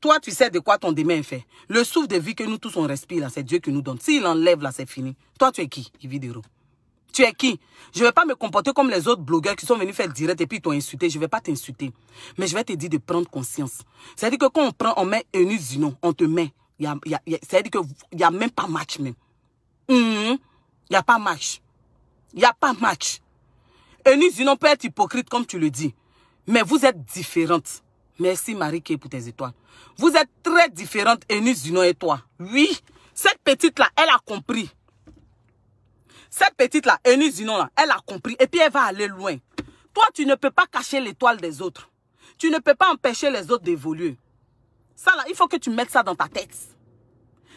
Toi, tu sais de quoi ton demain est fait. Le souffle de vie que nous tous on respire, c'est Dieu qui nous donne. S'il enlève, là, c'est fini. Toi, tu es qui, l'eau. Tu es qui Je ne vais pas me comporter comme les autres blogueurs qui sont venus faire le direct et puis t'ont insulté. Je ne vais pas t'insulter. Mais je vais te dire de prendre conscience. C'est-à-dire que quand on prend, on met une Zinon. on te met. C'est-à-dire qu'il n'y a même pas match même. Hum, il n'y a pas match. Il n'y a pas match. Eunice Zinon peut être hypocrite comme tu le dis. Mais vous êtes différente. Merci Marie qui pour tes étoiles. Vous êtes très différente, Eunice Zinon et toi. Oui, cette petite-là, elle a compris. Cette petite-là, Eunice Zinon, là, elle a compris et puis elle va aller loin. Toi, tu ne peux pas cacher l'étoile des autres. Tu ne peux pas empêcher les autres d'évoluer. Ça, là, il faut que tu mettes ça dans ta tête.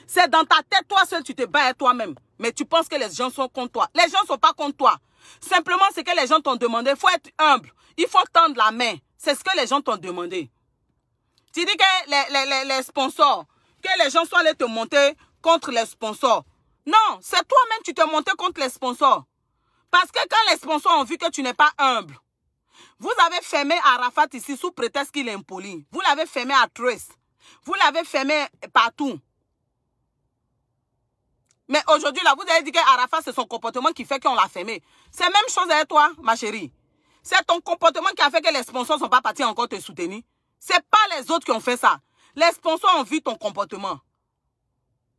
C'est dans ta tête, toi seul, tu te bats à toi-même. Mais tu penses que les gens sont contre toi. Les gens ne sont pas contre toi. Simplement, c'est que les gens t'ont demandé. Il faut être humble. Il faut tendre la main. C'est ce que les gens t'ont demandé. Tu dis que les, sponsors, que les gens sont allés te monter contre les sponsors. Non, c'est toi-même tu te monté contre les sponsors. Parce que quand les sponsors ont vu que tu n'es pas humble, vous avez fermé Arafat ici sous prétexte qu'il est impoli. Vous l'avez fermé à Trace. Vous l'avez fermé partout. Mais aujourd'hui, là, vous avez dit qu'Arafat, c'est son comportement qui fait qu'on l'a fermé. C'est la même chose avec toi, ma chérie. C'est ton comportement qui a fait que les sponsors ne sont pas partis encore te soutenir. C'est pas les autres qui ont fait ça. Les sponsors ont vu ton comportement.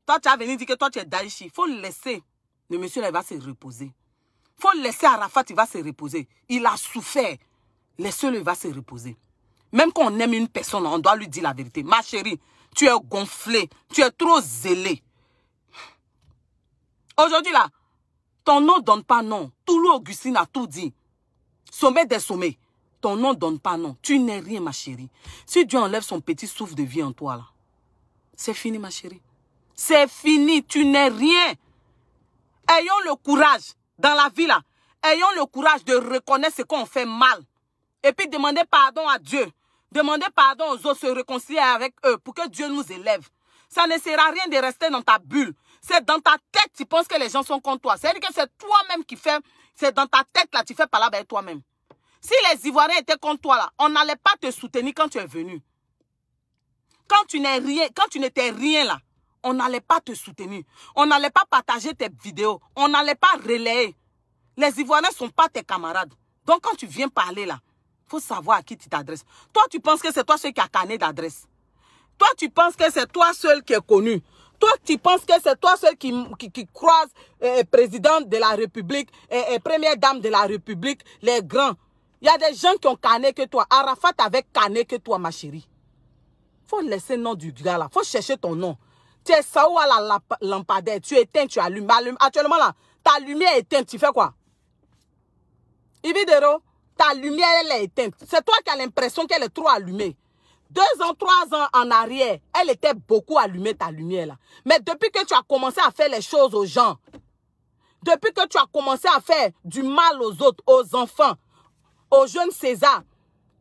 Toi, tu as venu dire que toi, tu es d'Aichi. Il faut laisser. Le monsieur-là, il va se reposer. Il faut laisser Arafat, il va se reposer. Il a souffert. Laissez-le, il va se reposer. Même quand on aime une personne, on doit lui dire la vérité. Ma chérie, tu es gonflée. Tu es trop zélée. Aujourd'hui, là, ton nom donne pas nom. Toulou Augustine a tout dit. Sommet des sommets. Ton nom donne pas nom. Tu n'es rien, ma chérie. Si Dieu enlève son petit souffle de vie en toi, là, c'est fini, ma chérie. C'est fini, tu n'es rien. Ayons le courage dans la vie là. Ayons le courage de reconnaître ce qu'on fait mal. Et puis demander pardon à Dieu. Demander pardon aux autres, se réconcilier avec eux pour que Dieu nous élève. Ça ne sert à rien de rester dans ta bulle. C'est dans ta tête, tu penses que les gens sont contre toi. C'est-à-dire que c'est toi-même qui fais, c'est dans ta tête là, tu fais parler avec toi-même. Si les Ivoiriens étaient contre toi là, on n'allait pas te soutenir quand tu es venu. Quand tu n'es rien, quand tu n'étais rien là, on n'allait pas te soutenir. On n'allait pas partager tes vidéos. On n'allait pas relayer. Les Ivoiriens ne sont pas tes camarades. Donc quand tu viens parler là, il faut savoir à qui tu t'adresses. Toi, tu penses que c'est toi seul qui a carnet d'adresse. Toi, tu penses que c'est toi seul qui est connu. Toi, tu penses que c'est toi seul qui, croise euh, président de la République, et première dame de la République, les grands. Il y a des gens qui ont carnet que toi. Arafat avait carnet que toi, ma chérie. Faut laisser le nom du gars là. Faut chercher ton nom. Tu es ça à la, lampadaire. Tu éteins, tu allumes. Actuellement, là, ta lumière est éteinte. Tu fais quoi? Ibidero, ta lumière, elle est éteinte. C'est toi qui as l'impression qu'elle est trop allumée. Deux ans, trois ans en arrière, elle était beaucoup allumée, ta lumière, là. Mais depuis que tu as commencé à faire les choses aux gens, depuis que tu as commencé à faire du mal aux autres, aux enfants, aux jeunes César,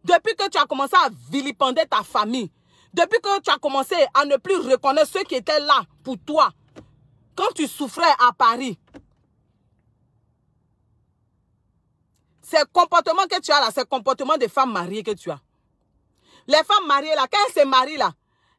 depuis que tu as commencé à vilipender ta famille, depuis que tu as commencé à ne plus reconnaître ceux qui étaient là pour toi, quand tu souffrais à Paris, ce comportement que tu as là, ces comportement des femmes mariées que tu as. Les femmes mariées là, quand elles se marient là,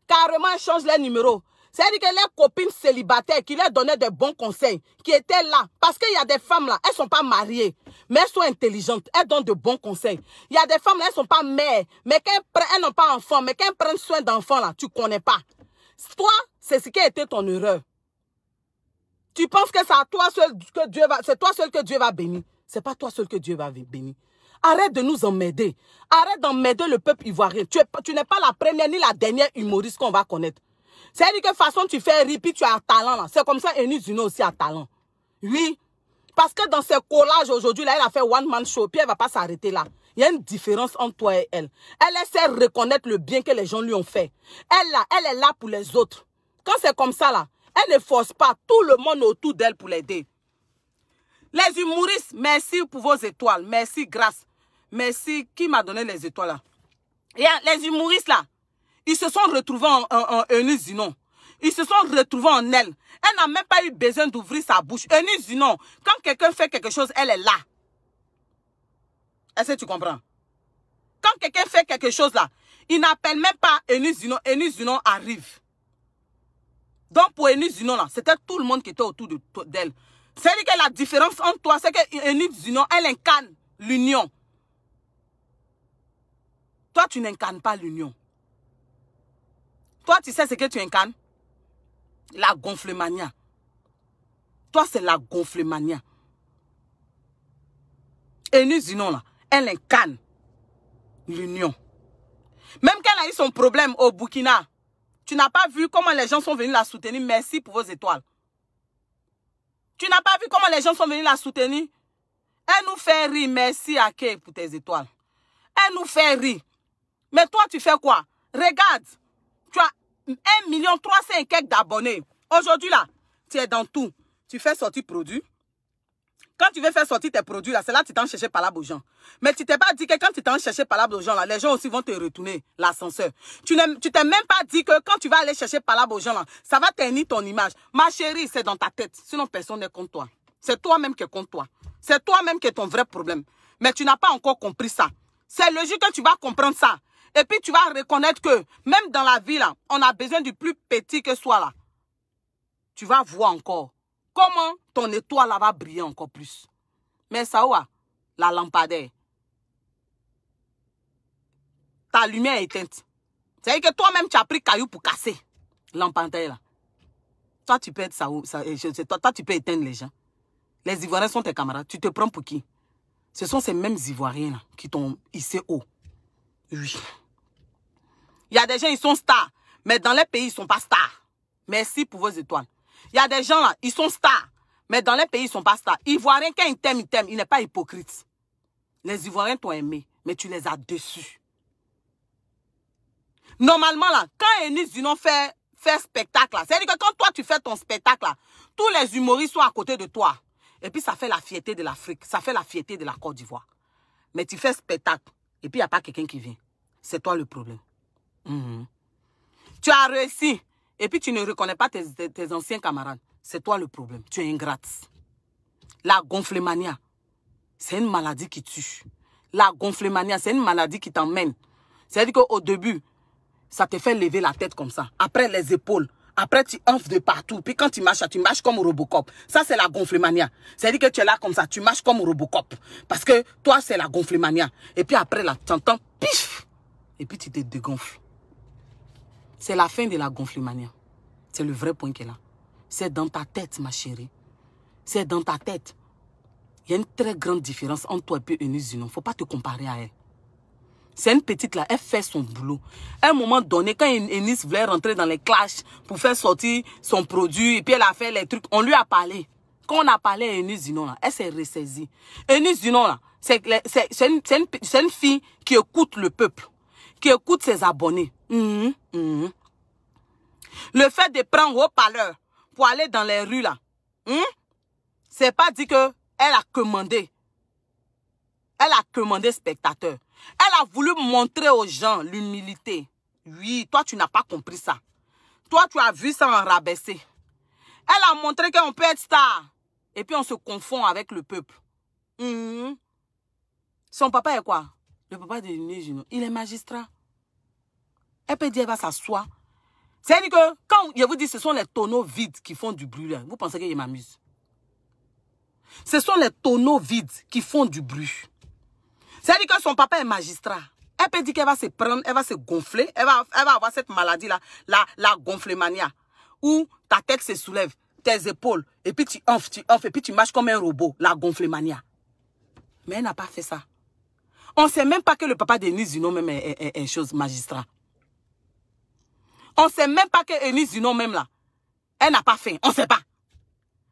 carrément elles changent les numéros. C'est-à-dire que les copines célibataires qui leur donnaient de bons conseils, qui étaient là, parce qu'il y a des femmes là, elles ne sont pas mariées, mais elles sont intelligentes, elles donnent de bons conseils. Il y a des femmes là, elles ne sont pas mères, mais qu'elles n'ont pas enfant mais qu'elles prennent soin d'enfants là, tu ne connais pas. Toi, c'est ce qui a été ton erreur. Tu penses que c'est toi seul que Dieu va, c'est toi seul que Dieu va bénir. C'est pas toi seul que Dieu va bénir. Arrête de nous emmerder. Arrête d'emmerder le peuple ivoirien. Tu, tu n'es pas la première ni la dernière humoriste qu'on va connaître. C'est-à-dire que façon tu fais ripi, tu as talent là. C'est comme ça Eni Zuno aussi a talent. Oui. Parce que dans ce collage aujourd'hui, là, elle a fait one man show, puis elle va pas s'arrêter là. Il y a une différence entre toi et elle. Elle essaie de reconnaître le bien que les gens lui ont fait. Elle là, elle est là pour les autres. Quand c'est comme ça là, elle ne force pas tout le monde autour d'elle pour l'aider. Les humoristes, merci pour vos étoiles. Merci, grâce. Merci, qui m'a donné les étoiles là? Les humoristes là, ils se sont retrouvés en, en, Zinon. Ils se sont retrouvés en elle. Elle n'a même pas eu besoin d'ouvrir sa bouche. Zinon, quand quelqu'un fait quelque chose, elle est là. Est-ce que tu comprends? Quand quelqu'un fait quelque chose là, il n'appelle même pas Eunizinon. Zinon arrive. Donc pour Eunizinon là, c'était tout le monde qui était autour d'elle. C'est-à-dire que la différence entre toi, c'est que Zinon, elle incarne l'union. Toi, tu n'incarnes pas l'union. Toi, tu sais ce que tu incarnes La gonflemania. Toi, c'est la gonflemania. Et nous, là, elle incarne l'union. Même qu'elle a eu son problème au Burkina, tu n'as pas vu comment les gens sont venus la soutenir. Merci pour vos étoiles. Tu n'as pas vu comment les gens sont venus la soutenir. Elle nous fait rire. Merci à pour tes étoiles. Elle nous fait rire. Mais toi, tu fais quoi Regarde. 1 million 300 d'abonnés. Aujourd'hui là, tu es dans tout. Tu fais sortir produit. Quand tu veux faire sortir tes produits là, c'est là que tu t'en cherches par aux gens. Mais tu t'es pas dit que quand tu t'en cherches par aux gens là, les gens aussi vont te retourner l'ascenseur. Tu tu t'es même pas dit que quand tu vas aller chercher par aux gens là, ça va ternir ton image. Ma chérie, c'est dans ta tête. Sinon personne n'est contre toi. C'est toi-même qui est contre toi. C'est toi-même qui est ton vrai problème. Mais tu n'as pas encore compris ça. C'est logique que tu vas comprendre ça. Et puis tu vas reconnaître que même dans la vie, là, on a besoin du plus petit que soit là. Tu vas voir encore comment ton étoile là va briller encore plus. Mais ça, va, la lampadaire. Ta lumière est éteinte. cest dire que toi-même, tu as pris caillou pour casser lampadaire là. Toi, tu peux ça, toi, tu peux éteindre les gens. Les Ivoiriens sont tes camarades. Tu te prends pour qui Ce sont ces mêmes Ivoiriens là, qui t'ont hissé haut. Oui. Il y a des gens, ils sont stars. Mais dans les pays, ils ne sont pas stars. Merci pour vos étoiles. Il y a des gens là, ils sont stars. Mais dans les pays, ils ne sont pas stars. Ivoirien, quand il t'aime, il t'aime. Il n'est pas hypocrite. Les Ivoiriens t'ont aimé, mais tu les as dessus. Normalement, là, quand Enis Dunon fait, fait spectacle, c'est-à-dire que quand toi, tu fais ton spectacle, tous les humoristes sont à côté de toi. Et puis, ça fait la fierté de l'Afrique. Ça fait la fierté de la Côte d'Ivoire. Mais tu fais spectacle. Et puis, il n'y a pas quelqu'un qui vient. C'est toi le problème. Mhm. Tu as réussi et puis tu ne reconnais pas tes, anciens camarades. C'est toi le problème. Tu es ingrate. La gonflémania, c'est une maladie qui tue. La gonflémania, c'est une maladie qui t'emmène. C'est-à-dire qu'au début, ça te fait lever la tête comme ça. Après, les épaules. Après, tu enfles de partout. Puis quand tu marches, tu marches comme Robocop. Ça, c'est la gonflémania. C'est-à-dire que tu es là comme ça. Tu marches comme Robocop. Parce que toi, c'est la gonflémania. Et puis après, là, tu entends pif. Et puis tu te dégonfles. C'est la fin de la gonflumania. C'est le vrai point qu'elle a. C'est dans ta tête, ma chérie. C'est dans ta tête. Il y a une très grande différence entre toi et Il Zinon. faut pas te comparer à elle. C'est une petite là, elle fait son boulot. À un moment donné, quand Ennis voulait rentrer dans les clashs pour faire sortir son produit, et puis elle a fait les trucs, on lui a parlé. Quand on a parlé à Ennis Zinon, elle s'est ressaisie. Ennis Zinon, c'est une, une fille qui écoute le peuple, qui écoute ses abonnés. Mhm, mhm. Le fait de prendre haut-parleur pour aller dans les rues là, hein, c'est pas dit que elle a commandé. Elle a commandé spectateur. Elle a voulu montrer aux gens l'humilité. Oui, toi tu n'as pas compris ça. Toi tu as vu ça en rabaisser. Elle a montré qu'on peut être star et puis on se confond avec le peuple. Mhm. Son papa est quoi? Le papa de Nijino, il est magistrat. Elle peut dire, qu'elle va s'asseoir. C'est-à-dire que quand je vous dis ce sont les tonneaux vides qui font du bruit, vous pensez que je m'amuse. Ce sont les tonneaux vides qui font du bruit. C'est-à-dire que son papa est magistrat. Elle peut dire qu'elle va se prendre, elle va se gonfler, elle va, elle va avoir cette maladie-là, la, gonflémania, gonflemania, où ta tête se soulève, tes épaules, et puis tu offres, tu offres, et puis tu marches comme un robot, la gonflémania. Mais elle n'a pas fait ça. On ne sait même pas que le papa de Nizino même est, est, chose magistrat. On sait même pas que du nom même là, elle n'a pas faim. On sait pas.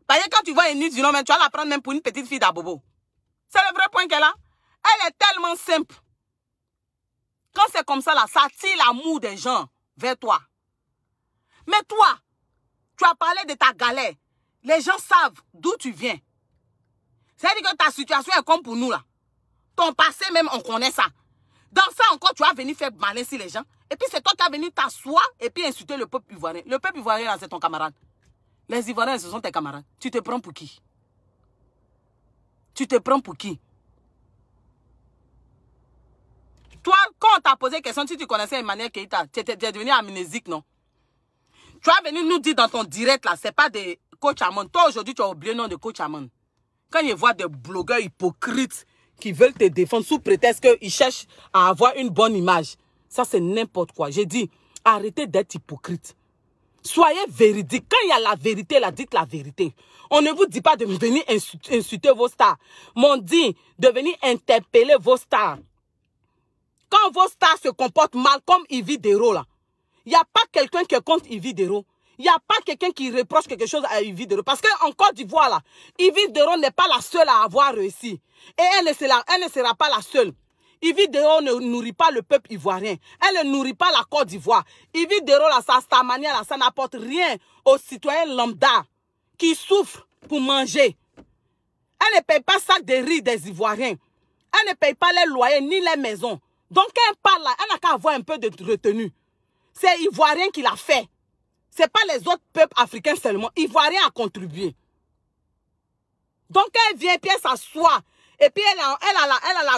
Parce que quand tu vois du nom même, tu vas la prendre même pour une petite fille d'Abobo. C'est le vrai point qu'elle a. Elle est tellement simple. Quand c'est comme ça là, ça tire l'amour des gens vers toi. Mais toi, tu as parlé de ta galère. Les gens savent d'où tu viens. C'est-à-dire que ta situation est comme pour nous là. Ton passé même, on connaît ça. Dans ça encore, tu vas venir faire malin ici les gens. Et puis c'est toi qui vas venir t'asseoir et puis insulter le peuple ivoirien. Le peuple ivoirien, c'est ton camarade. Les Ivoiriens, ce sont tes camarades. Tu te prends pour qui Tu te prends pour qui Toi, quand on t'a posé question, si tu connaissais Emmanuel Keita, tu es devenu amnésique, non Tu as venu nous dire dans ton direct, là, c'est pas des coach Amon. Toi, aujourd'hui, tu as oublié le nom de coach Amon. Quand il vois des blogueurs hypocrites qui veulent te défendre sous prétexte qu'ils cherchent à avoir une bonne image. Ça, c'est n'importe quoi. J'ai dit, arrêtez d'être hypocrite. Soyez véridique. Quand il y a la vérité, la dites la vérité. On ne vous dit pas de venir insulter vos stars. M'on dit de venir interpeller vos stars. Quand vos stars se comportent mal comme Yves Dero, là, il n'y a pas quelqu'un qui compte Yves Dero. Il n'y a pas quelqu'un qui reproche quelque chose à Yves Parce qu'en Côte d'Ivoire, là, Yves n'est pas la seule à avoir réussi. Et elle ne sera, elle ne sera pas la seule. Yves ne nourrit pas le peuple ivoirien. Elle ne nourrit pas la Côte d'Ivoire. Yves Deron, là, sa, manière, là, ça n'apporte rien aux citoyens lambda qui souffrent pour manger. Elle ne paye pas ça des riz des Ivoiriens. Elle ne paye pas les loyers ni les maisons. Donc, elle parle là, elle n'a qu'à avoir un peu de retenue. C'est Ivoirien qui l'a fait. Ce n'est pas les autres peuples africains seulement. rien à contribuer. Donc elle vient, puis elle s'assoit. Et puis elle a, la, elle a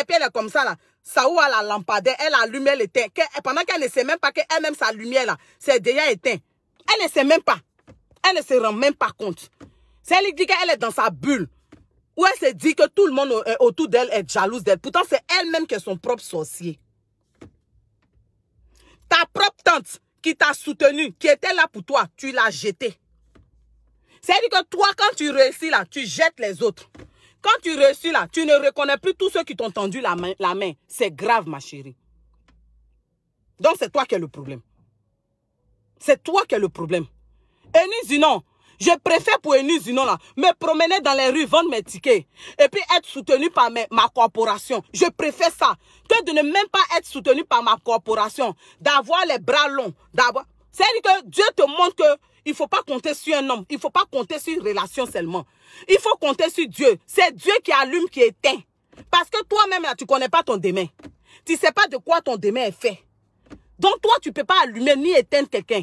et puis elle est comme ça là. ça à la lampadaire, elle allume, elle éteint. Eh, pendant qu'elle ne sait même pas qu'elle-même sa lumière là, c'est déjà éteint. Elle ne sait même pas. Elle ne se rend même pas compte. C'est elle qui dit qu'elle est dans sa bulle. Où elle se dit que tout le monde euh, autour d'elle est jalouse d'elle. Pourtant, c'est elle-même qui est son propre sorcier. Ta propre tante, qui t'a soutenu, qui était là pour toi, tu l'as jeté. C'est-à-dire que toi, quand tu réussis là, tu jettes les autres. Quand tu réussis là, tu ne reconnais plus tous ceux qui t'ont tendu la main. C'est grave, ma chérie. Donc, c'est toi qui as le problème. C'est toi qui as le problème. nous, non. Je préfère pour une usine, là, me promener dans les rues, vendre mes tickets et puis être soutenu par ma corporation. Je préfère ça que de ne même pas être soutenu par ma corporation, d'avoir les bras longs, C'est-à-dire que Dieu te montre que il faut pas compter sur un homme, il faut pas compter sur une relation seulement. Il faut compter sur Dieu. C'est Dieu qui allume, qui éteint. Parce que toi-même là, tu connais pas ton demain. Tu sais pas de quoi ton demain est fait. Donc toi, tu peux pas allumer ni éteindre quelqu'un.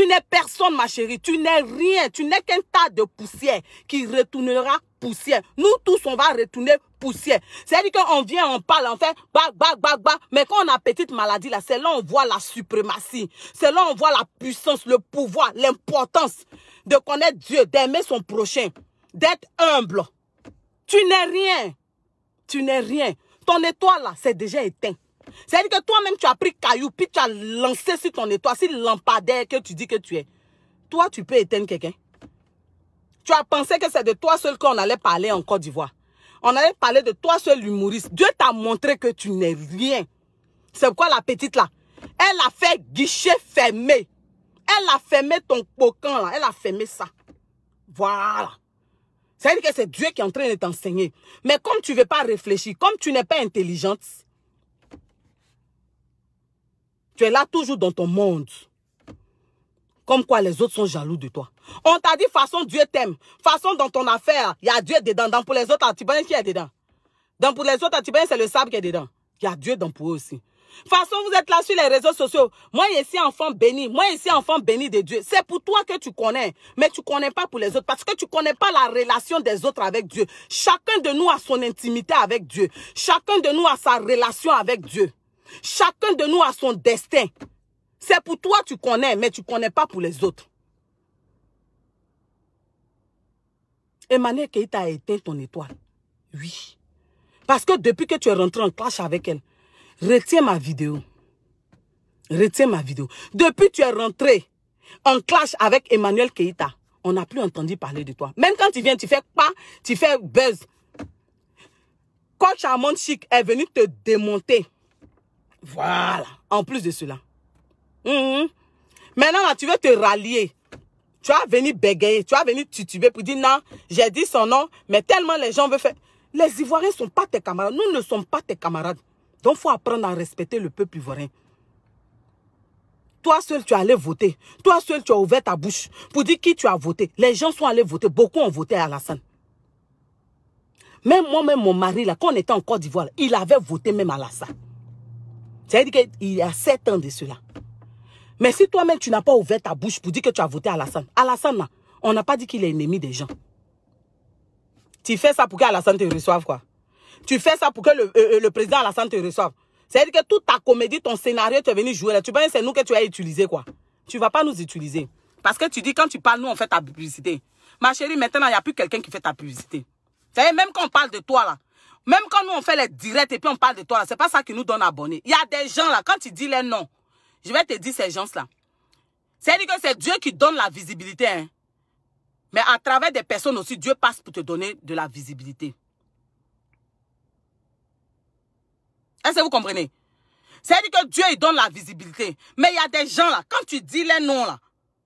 Tu n'es personne, ma chérie. Tu n'es rien. Tu n'es qu'un tas de poussière qui retournera poussière. Nous tous, on va retourner poussière. C'est-à-dire qu'on vient, on parle, on fait bac, bac, bac, bac. Mais quand on a petite maladie, là, c'est là on voit la suprématie. C'est là on voit la puissance, le pouvoir, l'importance de connaître Dieu, d'aimer son prochain, d'être humble. Tu n'es rien. Tu n'es rien. Ton étoile, là, c'est déjà éteint. C'est-à-dire que toi-même, tu as pris caillou, puis tu as lancé sur ton étoile, sur lampadaire que tu dis que tu es. Toi, tu peux éteindre quelqu'un. Tu as pensé que c'est de toi seul qu'on allait parler en Côte d'Ivoire. On allait parler de toi seul, l'humoriste. Dieu t'a montré que tu n'es rien. C'est quoi la petite là, elle a fait guichet fermé. Elle a fermé ton coquin. là. Elle a fermé ça. Voilà. C'est-à-dire que c'est Dieu qui est en train de t'enseigner. Mais comme tu ne veux pas réfléchir, comme tu n'es pas intelligente, tu es là toujours dans ton monde. Comme quoi les autres sont jaloux de toi. On t'a dit façon Dieu t'aime. Façon dans ton affaire, il y a Dieu dedans. Dans pour les autres, tu qui est dedans. Dans pour les autres, tu c'est le sable qui est dedans. Il y a Dieu dedans pour eux aussi. Façon, vous êtes là sur les réseaux sociaux. Moi, ici, enfant béni. Moi, ici, enfant béni de Dieu. C'est pour toi que tu connais. Mais tu ne connais pas pour les autres. Parce que tu ne connais pas la relation des autres avec Dieu. Chacun de nous a son intimité avec Dieu. Chacun de nous a sa relation avec Dieu. Chacun de nous a son destin. C'est pour toi tu connais, mais tu ne connais pas pour les autres. Emmanuel Keïta a éteint ton étoile. Oui. Parce que depuis que tu es rentré en clash avec elle, retiens ma vidéo. Retiens ma vidéo. Depuis que tu es rentré en clash avec Emmanuel Keïta on n'a plus entendu parler de toi. Même quand tu viens, tu fais pas, tu fais buzz. Coach Amon Chic est venu te démonter. Voilà. En plus de cela. Mhm. Maintenant, là, tu veux te rallier. Tu vas venir bégayer. Tu as venu tutuber pour dire non, j'ai dit son nom, mais tellement les gens veulent faire. Les Ivoiriens ne sont pas tes camarades. Nous ne sommes pas tes camarades. Donc, il faut apprendre à respecter le peuple ivoirien. Toi seul, tu es allé voter. Toi seul, tu as ouvert ta bouche pour dire qui tu as voté. Les gens sont allés voter. Beaucoup ont voté à Alassane. Même moi-même, mon mari, là, quand on était en Côte d'Ivoire, il avait voté même à Alassane. C'est-à-dire qu'il y a sept ans de cela. Mais si toi-même, tu n'as pas ouvert ta bouche pour dire que tu as voté Alassane, Alassane, on n'a pas dit qu'il est ennemi des gens. Tu fais ça pour que qu'Alassane te reçoive, quoi. Tu fais ça pour que le, euh, euh, le président Alassane te reçoive. C'est-à-dire que toute ta comédie, ton scénario, tu es venu jouer là. Tu penses c'est nous que tu as utilisé, quoi. Tu ne vas pas nous utiliser. Parce que tu dis, quand tu parles, nous, on fait ta publicité. Ma chérie, maintenant, il n'y a plus quelqu'un qui fait ta publicité. cest même quand on parle de toi, là, même quand nous on fait les directs et puis on parle de toi, c'est pas ça qui nous donne abonnés. Il y a des gens là, quand tu dis les noms, je vais te dire ces gens-là. C'est-à-dire que c'est Dieu qui donne la visibilité. Hein. Mais à travers des personnes aussi, Dieu passe pour te donner de la visibilité. Est-ce que vous comprenez C'est-à-dire que Dieu, il donne la visibilité. Mais il y a des gens là, quand tu dis les noms là,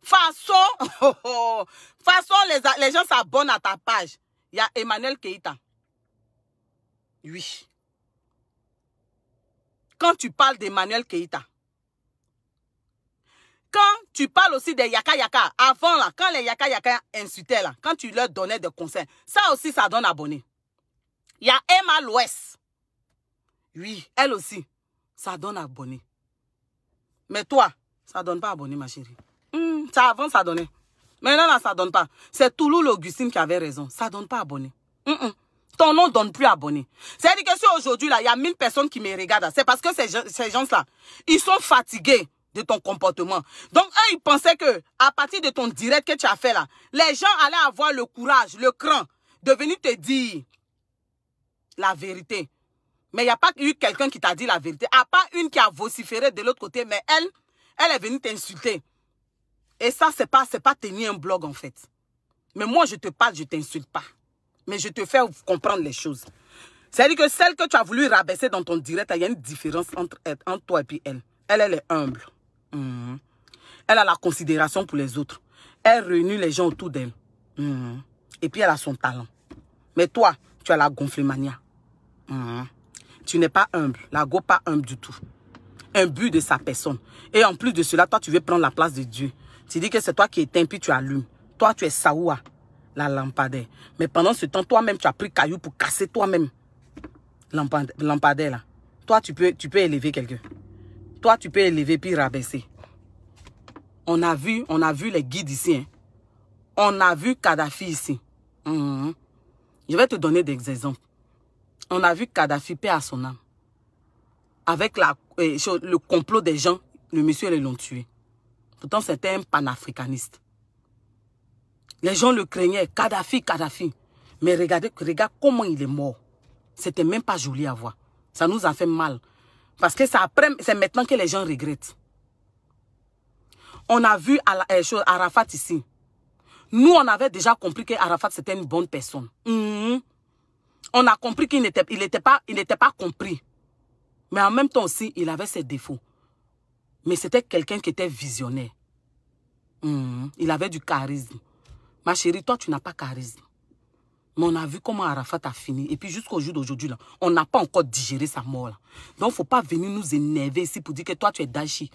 façon, oh, oh, oh, façon les, les gens s'abonnent à ta page. Il y a Emmanuel Keita. Oui. Quand tu parles d'Emmanuel Keïta, quand tu parles aussi des Yaka Yaka, avant là, quand les Yaka Yaka insultaient là, quand tu leur donnais des conseils, ça aussi, ça donne abonné. Il y a Emma l'Ouest. Oui, elle aussi, ça donne abonné. Mais toi, ça donne pas abonné, ma chérie. Hmm, ça avant, ça donnait. Maintenant, là, ça donne pas. C'est Toulou l'Augustine qui avait raison. Ça donne pas abonné ton nom donne plus abonné. C'est-à-dire que si aujourd'hui, là, il y a 1000 personnes qui me regardent, c'est parce que ces, gens-là, ils sont fatigués de ton comportement. Donc, eux, ils pensaient que, à partir de ton direct que tu as fait là, les gens allaient avoir le courage, le cran de venir te dire la vérité. Mais il n'y a pas eu quelqu'un qui t'a dit la vérité. À part une qui a vociféré de l'autre côté, mais elle, elle est venue t'insulter. Et ça, c'est pas, c'est pas tenir un blog, en fait. Mais moi, je te parle, je t'insulte pas mais je te fais comprendre les choses. C'est-à-dire que celle que tu as voulu rabaisser dans ton direct, il y a une différence entre, toi et puis elle. Elle, elle est humble. Mhm. Elle a la considération pour les autres. Elle réunit les gens autour d'elle. Mhm. Et puis, elle a son talent. Mais toi, tu as la gonflémania mhm. Tu n'es pas humble. La go pas humble du tout. Un but de sa personne. Et en plus de cela, toi, tu veux prendre la place de Dieu. Tu dis que c'est toi qui éteins, puis tu allumes. Toi, tu es Saoua la lampadaire. Mais pendant ce temps, toi-même, tu as pris caillou pour casser toi-même lampadaire là. Toi, tu peux, tu peux élever quelqu'un. Toi, tu peux élever puis rabaisser. On a vu, on a vu les guides ici. Hein. On a vu Kadhafi ici. Mhm. Je vais te donner des exemples. On a vu Kadhafi, paix à son âme. Avec la, euh, le complot des gens, le monsieur, ils l'ont tué. Pourtant, c'était un panafricaniste. Les gens le craignaient. Kadhafi, Kadhafi. Mais regardez, regarde comment il est mort. C'était même pas joli à voir. Ça nous a fait mal. Parce que c'est maintenant que les gens regrettent. On a vu euh, Arafat ici. Nous, on avait déjà compris qu'Arafat, Arafat, c'était une bonne personne. Mhm. On a compris qu'il n'était pas, il pas compris. Mais en même temps aussi, il avait ses défauts. Mais c'était quelqu'un qui était visionnaire. Mhm. Il avait du charisme. Ma chérie, toi, tu n'as pas charisme. Mais on a vu comment Arafat a fini. Et puis jusqu'au jour d'aujourd'hui, on n'a pas encore digéré sa mort. Donc, il ne faut pas venir nous énerver ici pour dire que toi, tu es Dachi.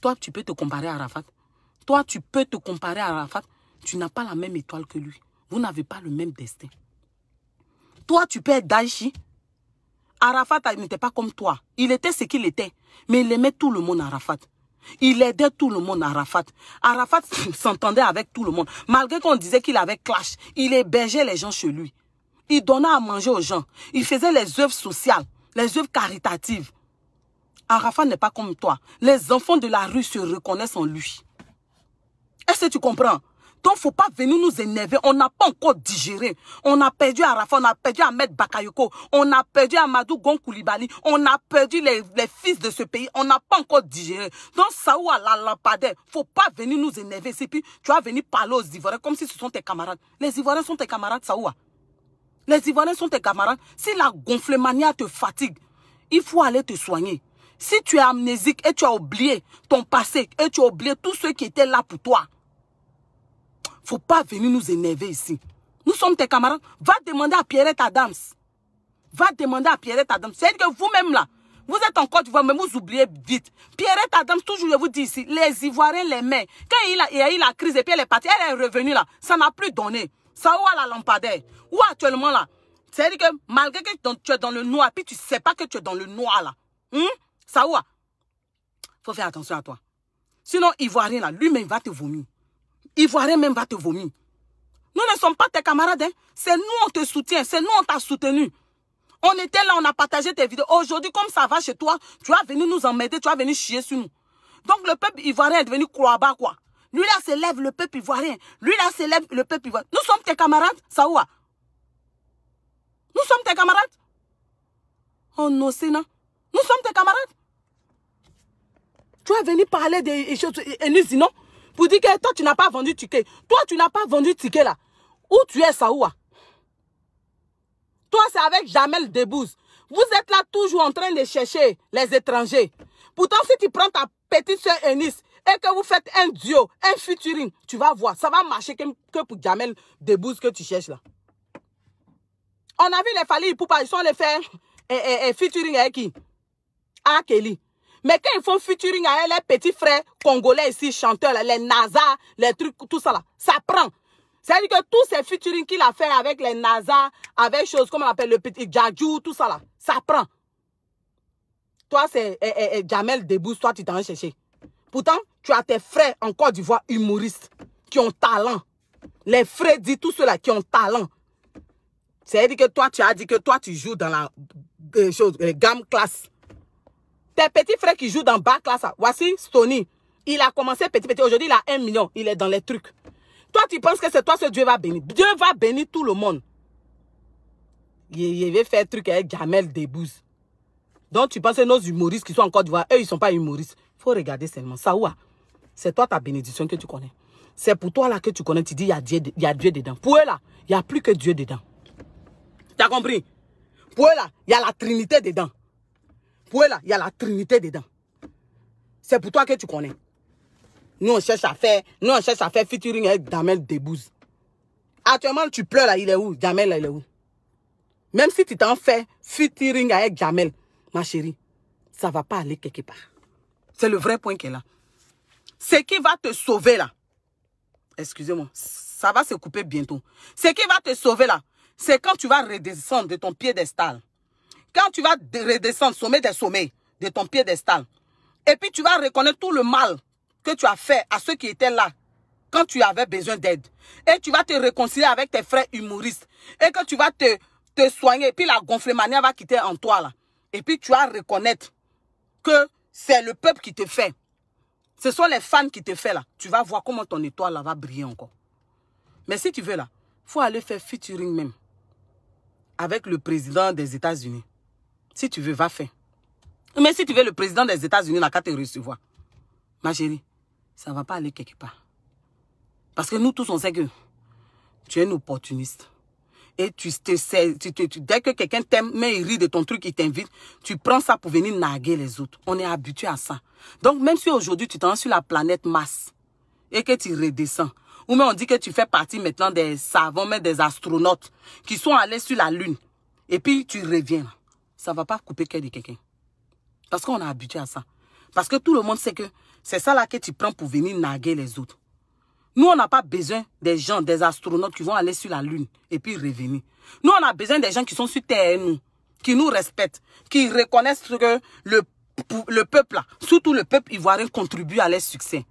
Toi, tu peux te comparer à Arafat. Toi, tu peux te comparer à Arafat. Tu n'as pas la même étoile que lui. Vous n'avez pas le même destin. Toi, tu peux être Dachi. Arafat n'était pas comme toi. Il était ce qu'il était. Mais il aimait tout le monde, Arafat. Il aidait tout le monde, à Arafat. Arafat s'entendait avec tout le monde. Malgré qu'on disait qu'il avait clash, il hébergeait les gens chez lui. Il donnait à manger aux gens. Il faisait les œuvres sociales, les œuvres caritatives. Arafat n'est pas comme toi. Les enfants de la rue se reconnaissent en lui. Est-ce que tu comprends donc, faut pas venir nous énerver. On n'a pas encore digéré. On a perdu Arafat, on a perdu Ahmed Bakayoko, on a perdu Amadou Gonkoulibali, on a perdu les, fils de ce pays. On n'a pas encore digéré. Donc, ça à la lampadaire, faut pas venir nous énerver. C'est puis, tu vas venir parler aux Ivoiriens comme si ce sont tes camarades. Les Ivoiriens sont tes camarades, Saoua. Les Ivoiriens sont tes camarades. Si la gonflemania te fatigue, il faut aller te soigner. Si tu es amnésique et tu as oublié ton passé et tu as oublié tous ceux qui étaient là pour toi, faut pas venir nous énerver ici. Nous sommes tes camarades. Va demander à Pierrette Adams. Va demander à Pierrette Adams. C'est-à-dire que vous-même là, vous êtes en Côte d'Ivoire, mais vous oubliez vite. Pierrette Adams, toujours je vous dis ici, les Ivoiriens les mains, Quand il a, a eu la crise et puis elle est partie, elle est revenue là. Ça n'a plus donné. Ça où à la lampadaire Où actuellement là C'est-à-dire que malgré que tu es dans le noir, puis tu ne sais pas que tu es dans le noir là. Hum? Ça où Il Faut faire attention à toi. Sinon, Ivoirien là, lui-même va te vomir. Ivoirien même va te vomir. Nous ne sommes pas tes camarades. Hein. C'est nous, on te soutient. C'est nous, on t'a soutenu. On était là, on a partagé tes vidéos. Aujourd'hui, comme ça va chez toi, tu vas venu nous emmêler, tu as venu chier sur nous. Donc le peuple ivoirien est devenu croix bas, quoi. Lui là s'élève le peuple ivoirien. Lui là s'élève le peuple ivoirien. Nous sommes tes camarades, ça oua? Ah? Nous sommes tes camarades. Oh non, c'est non. Nous sommes tes camarades. Tu es venu parler des choses. Et nous, sinon, pour dire que toi, tu n'as pas vendu ticket. Toi, tu n'as pas vendu ticket là. Où tu es, Saoua Toi, c'est avec Jamel Debouze. Vous êtes là toujours en train de chercher les étrangers. Pourtant, si tu prends ta petite soeur Enis et que vous faites un duo, un featuring, tu vas voir, ça va marcher que, pour Jamel Debouze que tu cherches là. On a vu les Fali Poupa, ils sont les faire et, eh, eh, eh, featuring avec qui Akeli. Mais quand ils font featuring avec les petits frères congolais ici, chanteurs, les NASA, les trucs, tout ça là, ça prend. C'est-à-dire que tous ces featuring qu'il a fait avec les NASA, avec choses, comme on appelle le petit jaju tout ça là, ça prend. Toi, c'est eh, eh, eh, Jamel Debou, toi, tu t'en cherché. Pourtant, tu as tes frères encore du d'Ivoire humoristes qui ont talent. Les frères disent tous ceux qui ont talent. C'est-à-dire que toi, tu as dit que toi, tu joues dans la euh, euh, gamme classe. Tes petits frères qui jouent dans bas classe, voici Sony. Il a commencé petit petit. Aujourd'hui, il a un million. Il est dans les trucs. Toi, tu penses que c'est toi ce Dieu va bénir. Dieu va bénir tout le monde. Il, va faire truc avec Jamel Debouze. Donc, tu penses que nos humoristes qui sont en Côte d'Ivoire, eux, ils ne sont pas humoristes. Il faut regarder seulement. Ça, c'est toi ta bénédiction que tu connais. C'est pour toi là que tu connais. Tu dis, il y, a Dieu, y a Dieu dedans. Pour eux là, il n'y a plus que Dieu dedans. Tu as compris Pour eux là, il y a la Trinité dedans. Pour il y a la Trinité dedans. C'est pour toi que tu connais. Nous, on cherche à faire, nous, on cherche à faire featuring avec Jamel Debouze. Actuellement, tu pleures là, il est où Jamel, là, il est où Même si tu t'en fais featuring avec Jamel, ma chérie, ça ne va pas aller quelque part. C'est le vrai point qui est là. Ce qui va te sauver là, excusez-moi, ça va se couper bientôt. Ce qui va te sauver là, c'est quand tu vas redescendre de ton piédestal. Quand tu vas redescendre, sommet des sommets, de ton piédestal, et puis tu vas reconnaître tout le mal que tu as fait à ceux qui étaient là quand tu avais besoin d'aide. Et tu vas te réconcilier avec tes frères humoristes. Et que tu vas te, te soigner. Et puis la gonflemania va quitter en toi là. Et puis tu vas reconnaître que c'est le peuple qui te fait. Ce sont les fans qui te font là. Tu vas voir comment ton étoile là va briller encore. Mais si tu veux là, faut aller faire featuring même avec le président des États-Unis. Si tu veux, va faire. Mais si tu veux, le président des États-Unis n'a qu'à te recevoir. Ma chérie, ça ne va pas aller quelque part. Parce que nous tous, on sait que tu es un opportuniste. Et tu te dès que quelqu'un t'aime, mais il rit de ton truc, il t'invite, tu prends ça pour venir naguer les autres. On est habitué à ça. Donc, même si aujourd'hui, tu t'en sur la planète masse et que tu redescends, ou même on dit que tu fais partie maintenant des savants, mais des astronautes qui sont allés sur la Lune, et puis tu reviens ça ne va pas couper cœur de quelqu'un. Parce qu'on a habitué à ça. Parce que tout le monde sait que c'est ça là que tu prends pour venir naguer les autres. Nous, on n'a pas besoin des gens, des astronautes qui vont aller sur la Lune et puis revenir. Nous, on a besoin des gens qui sont sur Terre, nous, qui nous respectent, qui reconnaissent que le, le peuple, surtout le peuple ivoirien, contribue à leur succès.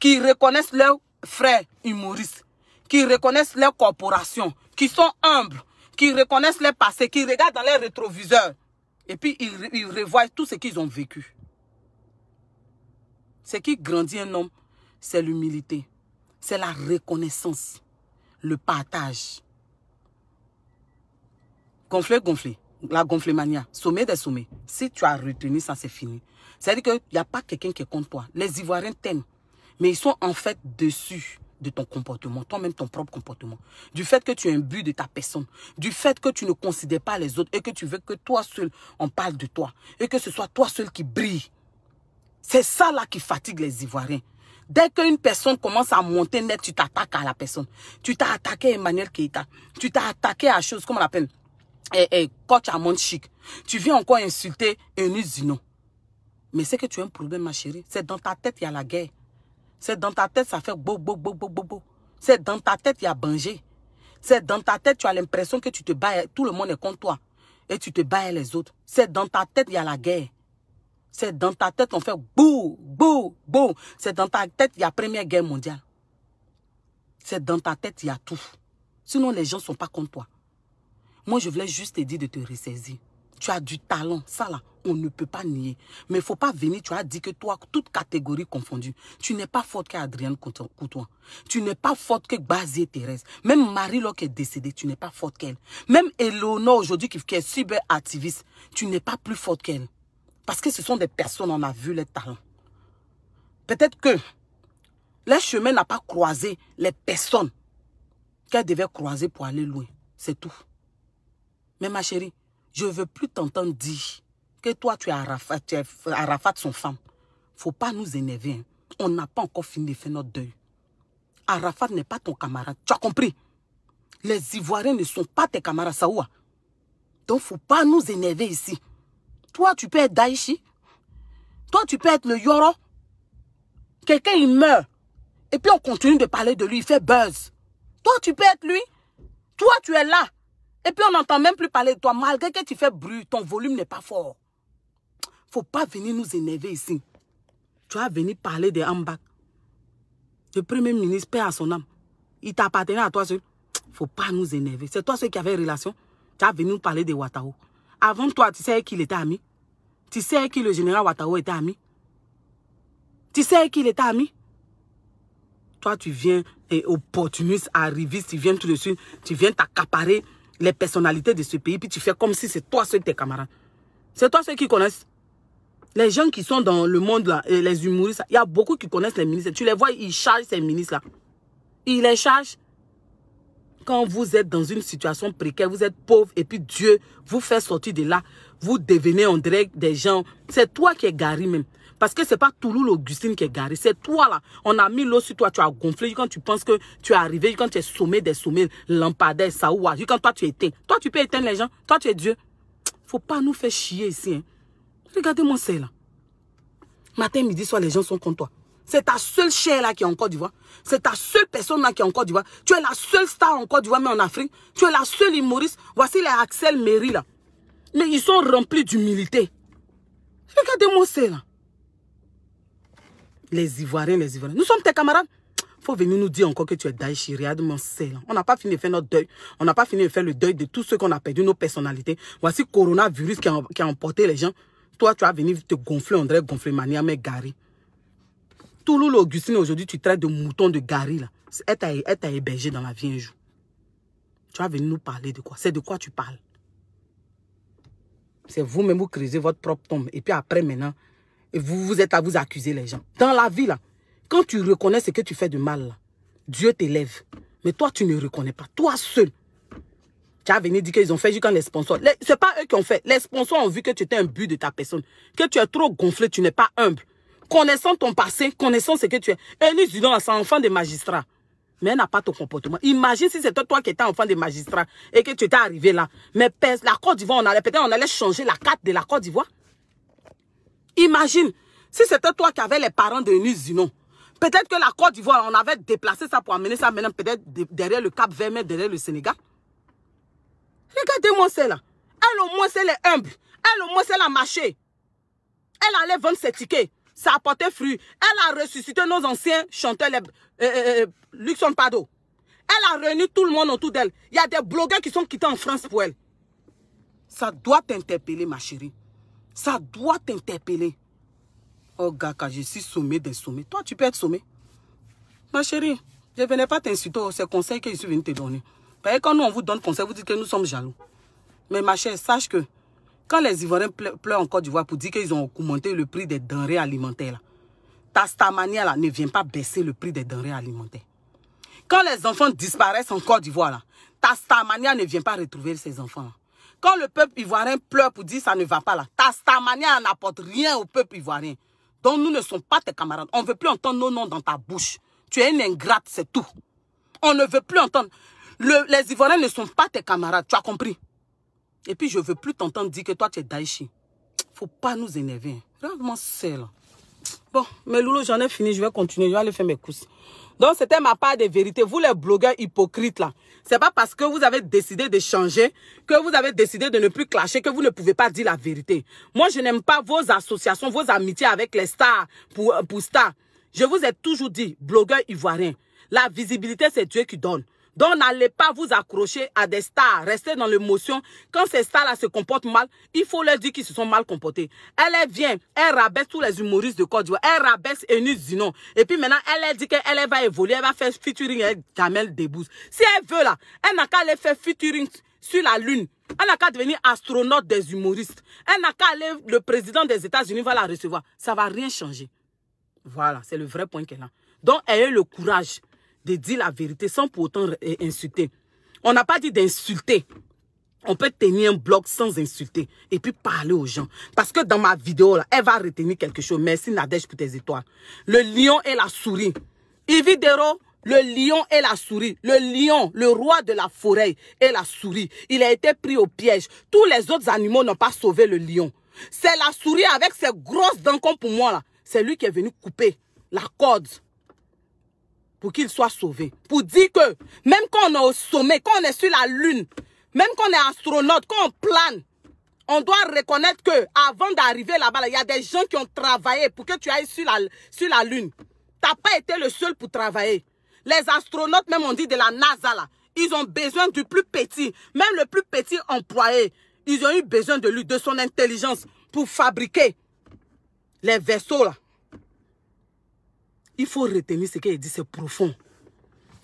Qui reconnaissent leurs frères humoristes, qui reconnaissent leurs corporations, qui sont humbles, qui reconnaissent leur passé, qui regardent dans les rétroviseurs, et puis, ils, revoient tout ce qu'ils ont vécu. Ce qui grandit un homme, c'est l'humilité. C'est la reconnaissance. Le partage. Gonfler, gonfler. La mania Sommet des sommets. Si tu as retenu ça, c'est fini. C'est-à-dire qu'il n'y a pas quelqu'un qui est contre toi. Les Ivoiriens t'aiment. Mais ils sont en fait dessus de ton comportement, toi-même ton propre comportement, du fait que tu es un but de ta personne, du fait que tu ne considères pas les autres et que tu veux que toi seul, on parle de toi et que ce soit toi seul qui brille. C'est ça là qui fatigue les Ivoiriens. Dès qu'une personne commence à monter net, tu t'attaques à la personne. Tu t'as attaqué à Emmanuel Keita. Tu t'as attaqué à chose, comment on appelle, et, eh, et, eh, Coach Amon Chic. Tu viens encore insulter un usino. Mais c'est que tu as un problème, ma chérie. C'est dans ta tête, il y a la guerre. C'est dans ta tête, ça fait beau, beau, beau, beau, beau, C'est dans ta tête, il y a danger. C'est dans ta tête, tu as l'impression que tu te bats, tout le monde est contre toi. Et tu te bats les autres. C'est dans ta tête, il y a la guerre. C'est dans ta tête, on fait bou, bou, bou. C'est dans ta tête, il y a première guerre mondiale. C'est dans ta tête, il y a tout. Sinon, les gens ne sont pas contre toi. Moi, je voulais juste te dire de te ressaisir. Tu as du talent, ça là, on ne peut pas nier. Mais il ne faut pas venir, tu as dit que toi, toute catégorie confondue, tu n'es pas forte qu'Adrienne Coutois. Tu n'es pas forte que Basie Thérèse. Même marie qui est décédée, tu n'es pas forte qu'elle. Même Eleonore aujourd'hui qui, est super activiste tu n'es pas plus forte qu'elle. Parce que ce sont des personnes, on a vu les talents. Peut-être que le chemin n'a pas croisé les personnes qu'elle devait croiser pour aller loin. C'est tout. Mais ma chérie, je veux plus t'entendre dire que toi, tu es Arafat, tu es Arafat son femme. Faut pas nous énerver. Hein. On n'a pas encore fini de faire notre deuil. Arafat n'est pas ton camarade. Tu as compris Les Ivoiriens ne sont pas tes camarades, Saoua. Donc, faut pas nous énerver ici. Toi, tu peux être Daichi. Toi, tu peux être le Yoro. Quelqu'un, il meurt. Et puis, on continue de parler de lui. Il fait buzz. Toi, tu peux être lui. Toi, tu es là. Et puis on n'entend même plus parler de toi, malgré que tu fais bruit, ton volume n'est pas fort. Faut pas venir nous énerver ici. Tu as venu parler des Ambak. Le premier ministre, perd à son âme. Il t'appartenait à toi seul. Faut pas nous énerver. C'est toi seul qui avait relation. Tu as venu nous parler de Watao. Avant toi, tu sais qu'il était ami. Tu sais qui le général Watao était ami. Tu sais qu'il était ami. Toi, tu viens et opportuniste, arriviste, tu viens tout de suite, tu viens t'accaparer les personnalités de ce pays, puis tu fais comme si c'est toi seul tes camarades. C'est toi ceux qui connaissent. Les gens qui sont dans le monde, là, les humoristes, il y a beaucoup qui connaissent les ministres. Tu les vois, ils chargent ces ministres-là. Ils les chargent. Quand vous êtes dans une situation précaire, vous êtes pauvre, et puis Dieu vous fait sortir de là, vous devenez en direct des gens. C'est toi qui es garé même. Parce que ce n'est pas Toulouse l'Augustine qui est garé. C'est toi là. On a mis l'eau sur toi. Tu as gonflé. Quand tu penses que tu es arrivé, quand tu es sommé des sommets, lampadaire, saoua. Quand toi tu éteint. Toi tu peux éteindre les gens. Toi tu es Dieu. Faut pas nous faire chier ici. Hein. Regardez-moi celle là. Matin, midi, soir, les gens sont contre toi. C'est ta seule chair là qui est en Côte d'Ivoire. C'est ta seule personne là qui est en Côte d'Ivoire. Tu es la seule star en Côte d'Ivoire, mais en Afrique. Tu es la seule humoriste. Voici les Axel Mairie. là. Mais ils sont remplis d'humilité. Regardez-moi ça là. Les Ivoiriens, les Ivoiriens. Nous sommes tes camarades. faut venir nous dire encore que tu es Daesh. Regarde mon On n'a pas fini de faire notre deuil. On n'a pas fini de faire le deuil de tous ceux qu'on a perdu, nos personnalités. Voici coronavirus qui a, qui a emporté les gens. Toi, tu vas venir te gonfler, André, gonfler mania, mais Gary. Toulouse, Augustine, aujourd'hui, tu traites de mouton de Gary. Là. Elle t'a hébergé dans la vie un jour. Tu vas venir nous parler de quoi C'est de quoi tu parles C'est vous-même, vous, vous votre propre tombe. Et puis après, maintenant, et vous, vous êtes à vous accuser les gens. Dans la vie, là, quand tu reconnais ce que tu fais de mal, Dieu t'élève. Mais toi, tu ne reconnais pas. Toi seul. Tu as venu dire qu'ils ont fait jusqu'à les sponsors. Ce n'est pas eux qui ont fait. Les sponsors ont vu que tu étais un but de ta personne. Que tu es trop gonflé, tu n'es pas humble. Connaissant ton passé, connaissant ce que tu es. dit Dudon, c'est enfant de magistrat. Mais elle n'a pas ton comportement. Imagine si c'était toi qui étais enfant de magistrat et que tu étais arrivé là. Mais la Côte d'Ivoire, on allait peut-être on allait changer la carte de la Côte d'Ivoire. Imagine, si c'était toi qui avais les parents de Zinon, peut-être que la Côte d'Ivoire, on avait déplacé ça pour amener ça maintenant peut-être derrière le Cap Vert, derrière le Sénégal. Regardez-moi celle-là. Elle au moins, c'est les humbles, Elle au moins, c'est la marché. Elle allait vendre ses tickets. Ça apportait fruit. Elle a ressuscité nos anciens chanteurs, les, euh, euh, euh Pado. Elle a réuni tout le monde autour d'elle. Il y a des blogueurs qui sont quittés en France pour elle. Ça doit t'interpeller, ma chérie. Ça doit t'interpeller. Oh gars, quand je suis sommé des sommets, toi tu peux être sommé. Ma chérie, je ne venais pas t'insulter, oh, c'est conseil que je suis venue te donner. quand nous on vous donne conseil, vous dites que nous sommes jaloux. Mais ma chérie, sache que quand les Ivoiriens pleurent en Côte d'Ivoire pour dire qu'ils ont augmenté le prix des denrées alimentaires, ta stamania ne vient pas baisser le prix des denrées alimentaires. Quand les enfants disparaissent en Côte d'Ivoire, ta stamania ne vient pas retrouver ces enfants. Quand le peuple ivoirien pleure pour dire ça ne va pas là, ta, ta manière n'apporte rien au peuple ivoirien. Donc nous ne sommes pas tes camarades. On ne veut plus entendre nos noms dans ta bouche. Tu es une ingrate, c'est tout. On ne veut plus entendre. les Ivoiriens ne sont pas tes camarades, tu as compris. Et puis je ne veux plus t'entendre dire que toi tu es Daichi. Faut pas nous énerver. Vraiment c'est là. Bon, mais Loulou, j'en ai fini, je vais continuer, je vais aller faire mes courses. Donc, c'était ma part de vérité. Vous, les blogueurs hypocrites, là, c'est pas parce que vous avez décidé de changer, que vous avez décidé de ne plus clasher, que vous ne pouvez pas dire la vérité. Moi, je n'aime pas vos associations, vos amitiés avec les stars, pour, euh, pour stars. Je vous ai toujours dit, blogueurs ivoiriens, la visibilité, c'est Dieu qui donne. Donc n'allez pas vous accrocher à des stars. Restez dans l'émotion. Quand ces stars-là se comportent mal, il faut leur dire qu'ils se sont mal comportés. Elle, elle vient, elle rabaisse tous les humoristes de Côte d'Ivoire. Elle rabaisse Enus Zinon. Et puis maintenant, elle, dit qu'elle va évoluer, elle va faire featuring avec Kamel Debbouze. Si elle veut là, elle n'a qu'à aller faire featuring sur la Lune. Elle n'a qu'à devenir astronaute des humoristes. Elle n'a qu'à aller, le président des États-Unis va la recevoir. Ça va rien changer. Voilà, c'est le vrai point qu'elle a. Donc, ayez le courage de dire la vérité sans pour autant euh, insulter. On n'a pas dit d'insulter. On peut tenir un blog sans insulter et puis parler aux gens. Parce que dans ma vidéo, là, elle va retenir quelque chose. Merci Nadège pour tes étoiles. Le lion et la souris. Yves le lion et la souris. Le lion, le roi de la forêt et la souris. Il a été pris au piège. Tous les autres animaux n'ont pas sauvé le lion. C'est la souris avec ses grosses dents comme pour moi là. C'est lui qui est venu couper la corde pour qu'il soit sauvé. Pour dire que même quand on est au sommet, quand on est sur la lune, même quand on est astronaute, quand on plane, on doit reconnaître que avant d'arriver là-bas, il y a des gens qui ont travaillé pour que tu ailles sur la, sur la lune. Tu n'as pas été le seul pour travailler. Les astronautes, même on dit de la NASA, ils ont besoin du plus petit, même le plus petit employé. Ils ont eu besoin de lui, de son intelligence pour fabriquer les vaisseaux là il faut retenir ce qu'il dit, c'est profond.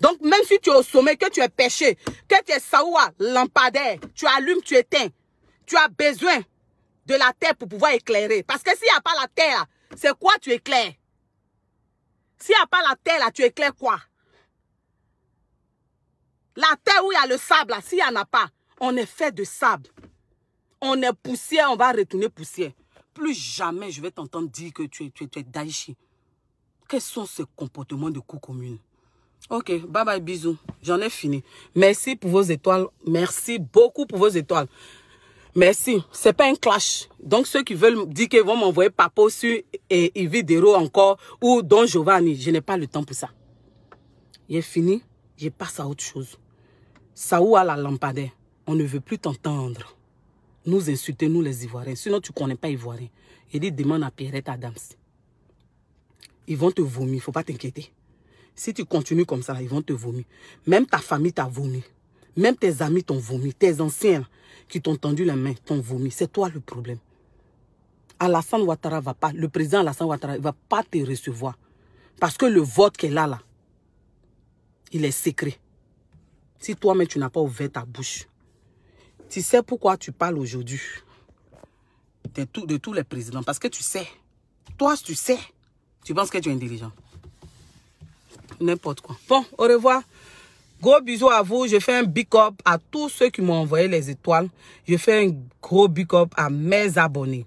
Donc, même si tu es au sommet, que tu es péché, que tu es saoua, lampadaire, tu allumes, tu éteins, tu as besoin de la terre pour pouvoir éclairer. Parce que s'il n'y a pas la terre, c'est quoi tu éclaires S'il n'y a pas la terre, tu éclaires quoi La terre où il y a le sable, s'il n'y en a pas, on est fait de sable. On est poussière, on va retourner poussière. Plus jamais je vais t'entendre dire que tu es, tu es, tu es Daichi. Quels sont ces comportements de coups commune Ok, bye bye, bisous. J'en ai fini. Merci pour vos étoiles. Merci beaucoup pour vos étoiles. Merci. C'est pas un clash. Donc, ceux qui veulent me dire qu'ils vont m'envoyer Papo sur et encore ou Don Giovanni, je n'ai pas le temps pour ça. J'ai fini. Je passe à autre chose. Saou à la lampadaire. On ne veut plus t'entendre. Nous insulter, nous les Ivoiriens. Sinon, tu connais pas Ivoirien. Et dit, demande à Pierrette Adams. Ils vont te vomir, il ne faut pas t'inquiéter. Si tu continues comme ça, ils vont te vomir. Même ta famille t'a vomi. Même tes amis t'ont vomi. Tes anciens qui t'ont tendu la main t'ont vomi. C'est toi le problème. Alassane Ouattara va pas, le président Alassane Ouattara ne va pas te recevoir. Parce que le vote qui est là, il est secret. Si toi-même, tu n'as pas ouvert ta bouche, tu sais pourquoi tu parles aujourd'hui de, de tous les présidents. Parce que tu sais. Toi, tu sais. Tu penses que tu es intelligent. N'importe quoi. Bon, au revoir. Gros bisous à vous. Je fais un big up à tous ceux qui m'ont envoyé les étoiles. Je fais un gros big up à mes abonnés.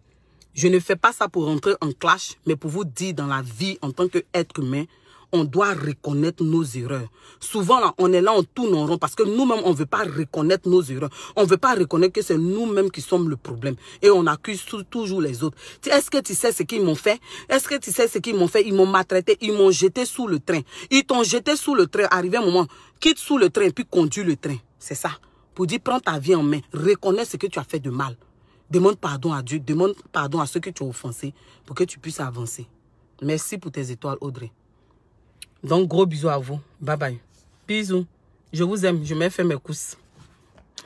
Je ne fais pas ça pour rentrer en clash, mais pour vous dire dans la vie en tant qu'être humain, on doit reconnaître nos erreurs. Souvent, on est là, en tourne en rond parce que nous-mêmes, on ne veut pas reconnaître nos erreurs. On ne veut pas reconnaître que c'est nous-mêmes qui sommes le problème. Et on accuse toujours les autres. Est-ce que tu sais ce qu'ils m'ont fait Est-ce que tu sais ce qu'ils m'ont fait Ils m'ont maltraité, ils m'ont jeté sous le train. Ils t'ont jeté sous le train. Arrivé un moment, quitte sous le train, puis conduis le train. C'est ça. Pour dire, prends ta vie en main, reconnais ce que tu as fait de mal. Demande pardon à Dieu, demande pardon à ceux que tu as offensés pour que tu puisses avancer. Merci pour tes étoiles, Audrey. Donc, gros bisous à vous. Bye bye. Bisous. Je vous aime. Je vais fait mes courses.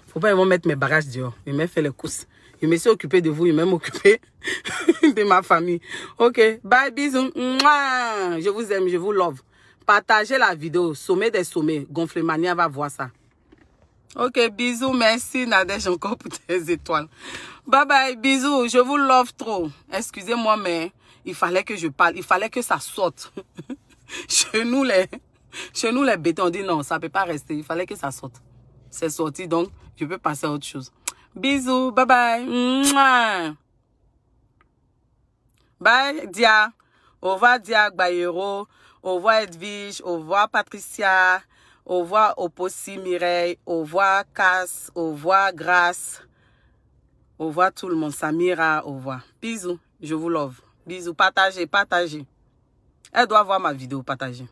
Faut pas vraiment mettre mes barrages dehors. Je vais fait les courses. Je me suis occupé de vous. Je vais m'occuper de ma famille. Ok. Bye. Bisous. Je vous aime. Je vous love. Partagez la vidéo. Sommet des sommets. Gonflemania va voir ça. Ok, bisous, merci Nadège encore pour tes étoiles. Bye bye, bisous, je vous love trop. Excusez-moi, mais il fallait que je parle, il fallait que ça sorte. Chez nous, les, chez nous, les bétons, on dit non, ça ne peut pas rester. Il fallait que ça sorte. C'est sorti, donc je peux passer à autre chose. Bisous, bye bye. Bye, Dia. Au revoir, Dia Bayero Au revoir, Edwige. Au revoir, Patricia. Au revoir, Opossi Mireille. Au revoir, Cass. Au revoir, Grace. Au revoir, tout le monde. Samira, au revoir. Bisous. Je vous love. Bisous. Partagez, partagez. Elle doit voir ma vidéo partagée.